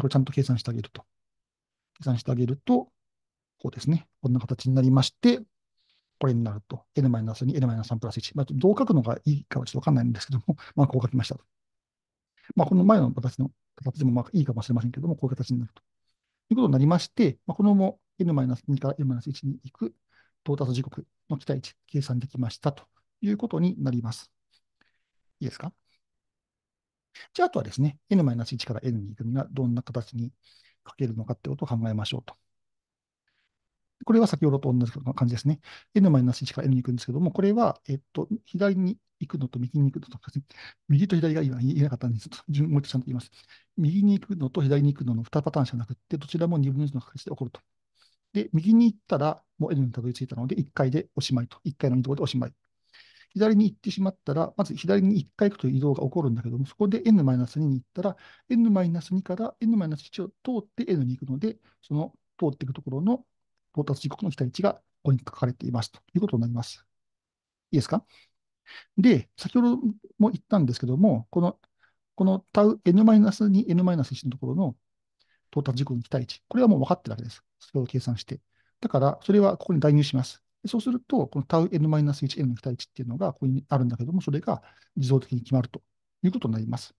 これちゃんと計算してあげると。計算してあげると、こうですね。こんな形になりまして、これになると、n マイナス2、n マイナス3プラス1。まあ、どう書くのがいいかはちょっとわかんないんですけども、まあ、こう書きましたまあ、この前の形の形でもまあいいかもしれませんけども、こういう形になると。ということになりまして、まあ、このま n-2 から n-1 に行く到達時刻の期待値、計算できましたということになります。いいですかじゃあ、あとはですね、n-1 から n に行くにはどんな形に書けるのかってことを考えましょうと。これは先ほどと同じ感じですね。n-1 から n に行くんですけども、これは、えっと、左に行くのと右に行くのと、右と左が今言えなかったんです。順もう一度ちゃんと言います。右に行くのと左に行くのの2パターンしかなくて、どちらも2分の1の形で起こると。で、右に行ったら、もう N にたどり着いたので、1回でおしまいと。1回のころでおしまい。左に行ってしまったら、まず左に1回行くと移動が起こるんだけども、そこで n-2 に行ったら、n-2 から n-1 を通って n に行くので、その通っていくところの到達時刻の期待値がここに書かれていますということになります。いいですかで、先ほども言ったんですけども、この、この tau n-2、n-1 のところの到達時刻の期待値、これはもう分かってるわけです。それを計算して。だから、それはここに代入します。そうすると、この tau_n-1n の期待値っていうのがここにあるんだけども、それが自動的に決まるということになります。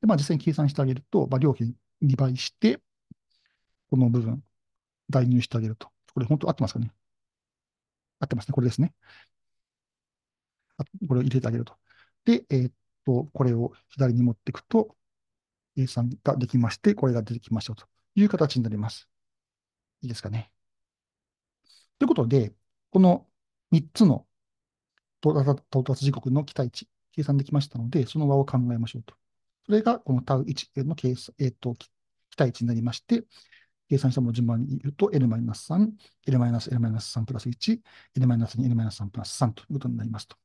で、まあ、実際に計算してあげると、まあ、料金2倍して、この部分、代入してあげると。これ本当合ってますかね合ってますね。これですね。これを入れてあげると。で、えー、っと、これを左に持っていくと、計算ができまして、これが出てきましょうという形になります。いいですかね。ということで、この3つの到達時刻の期待値、計算できましたので、その和を考えましょうと。それがこのタウ1の計算、えっ、ー、と、期待値になりまして、計算したもの順番に言うと L-3、L-L-3 プラス1、L-2、L-3 プラス3ということになりますと。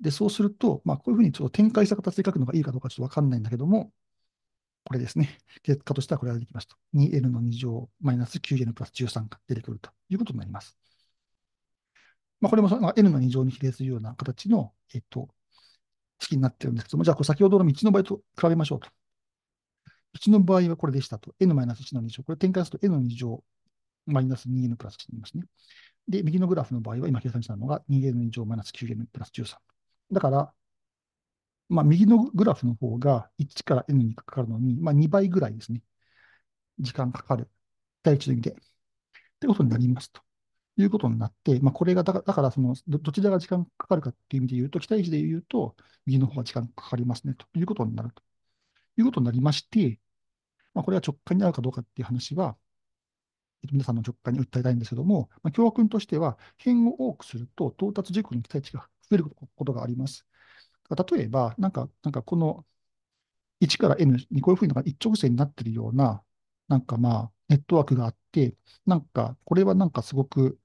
で、そうすると、まあ、こういうふうにちょっと展開した形で書くのがいいかどうかちょっとわかんないんだけども、これですね。結果としてはこれができますと。2n の2乗マイナス 9n プラス13が出てくるということになります。まあ、これも、その n の2乗に比例するような形の、えっと、式になってるんですけども、じゃあこれ先ほどの道の場合と比べましょうと。1の場合はこれでしたと。n マイナス1の2乗。これ展開すると n の2乗マイナス 2n プラス1になりますね。で、右のグラフの場合は今計算したのが 2n 2乗マイナス 9n プラス13。だから、まあ、右のグラフの方が1から N にかかるのに、まあ、2倍ぐらいですね、時間かかる。第一の意味で。ってことになりますと。いうことになって、まあ、これがだから、だからそのど、どちらが時間かかるかっていう意味で言うと、期待値で言うと、右の方が時間かかりますね、ということになるということになりまして、まあ、これは直感に合うかどうかっていう話は、皆さんの直感に訴えたいんですけども、まあ、共としては、変を多くすると、到達時刻に期待値が増えることがあります。例えば、なんか、なんかこの1から N にこういうふうになんか一直線になってるような、なんかまあ、ネットワークがあって、なんか、これはなんかすごく、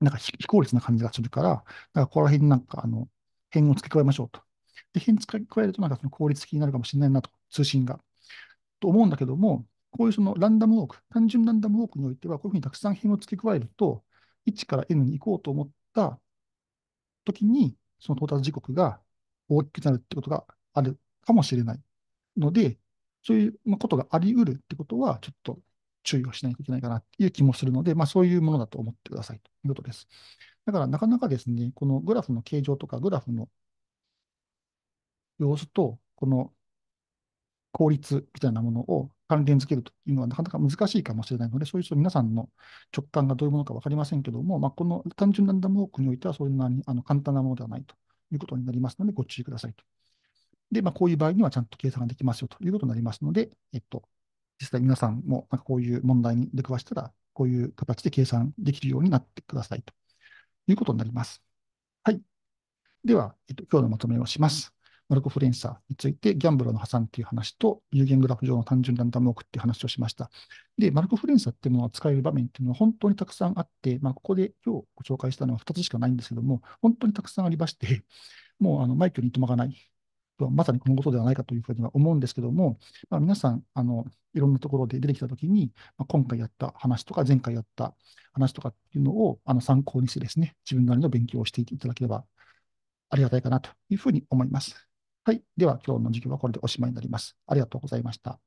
なんか非効率な感じがするから、なんかここら辺になんか、あの、辺を付け加えましょうと。で、辺付け加えるとなんかその効率的になるかもしれないなと、通信が。と思うんだけども、こういうそのランダムウォーク、単純ランダムウォークにおいては、こういうふうにたくさん辺を付け加えると、1から N に行こうと思ったときに、その到達時刻が大きくなるってことがあるかもしれないので、そういうことがあり得るってことは、ちょっと注意をしないといけないかなっていう気もするので、まあ、そういうものだと思ってくださいということです。だから、なかなかですね、このグラフの形状とか、グラフの様子と、この効率みたいなものを関連づけるというのはなかなか難しいかもしれないので、そういう皆さんの直感がどういうものか分かりませんけども、まあ、この単純なダムウォークにおいては、そんなにあの簡単なものではないということになりますので、ご注意くださいと。で、まあ、こういう場合にはちゃんと計算ができますよということになりますので、えっと、実際皆さんもなんかこういう問題に出くわしたら、こういう形で計算できるようになってくださいということになります。はい。では、えっと、今日のまとめをします。マルコ・フレンサーについて、ギャンブルの破産という話と、有限グラフ上の単純ランダムオークっていう話をしました。で、マルコ・フレンサーっていうものを使える場面っていうのは本当にたくさんあって、まあ、ここで今日ご紹介したのは2つしかないんですけども、本当にたくさんありまして、もうあのマイクにとまがないまさにこのことではないかというふうには思うんですけども、まあ、皆さんあの、いろんなところで出てきたときに、まあ、今回やった話とか、前回やった話とかっていうのをあの参考にしてですね、自分なりの勉強をしていただければありがたいかなというふうに思います。はい。では、今日の授業はこれでおしまいになります。ありがとうございました。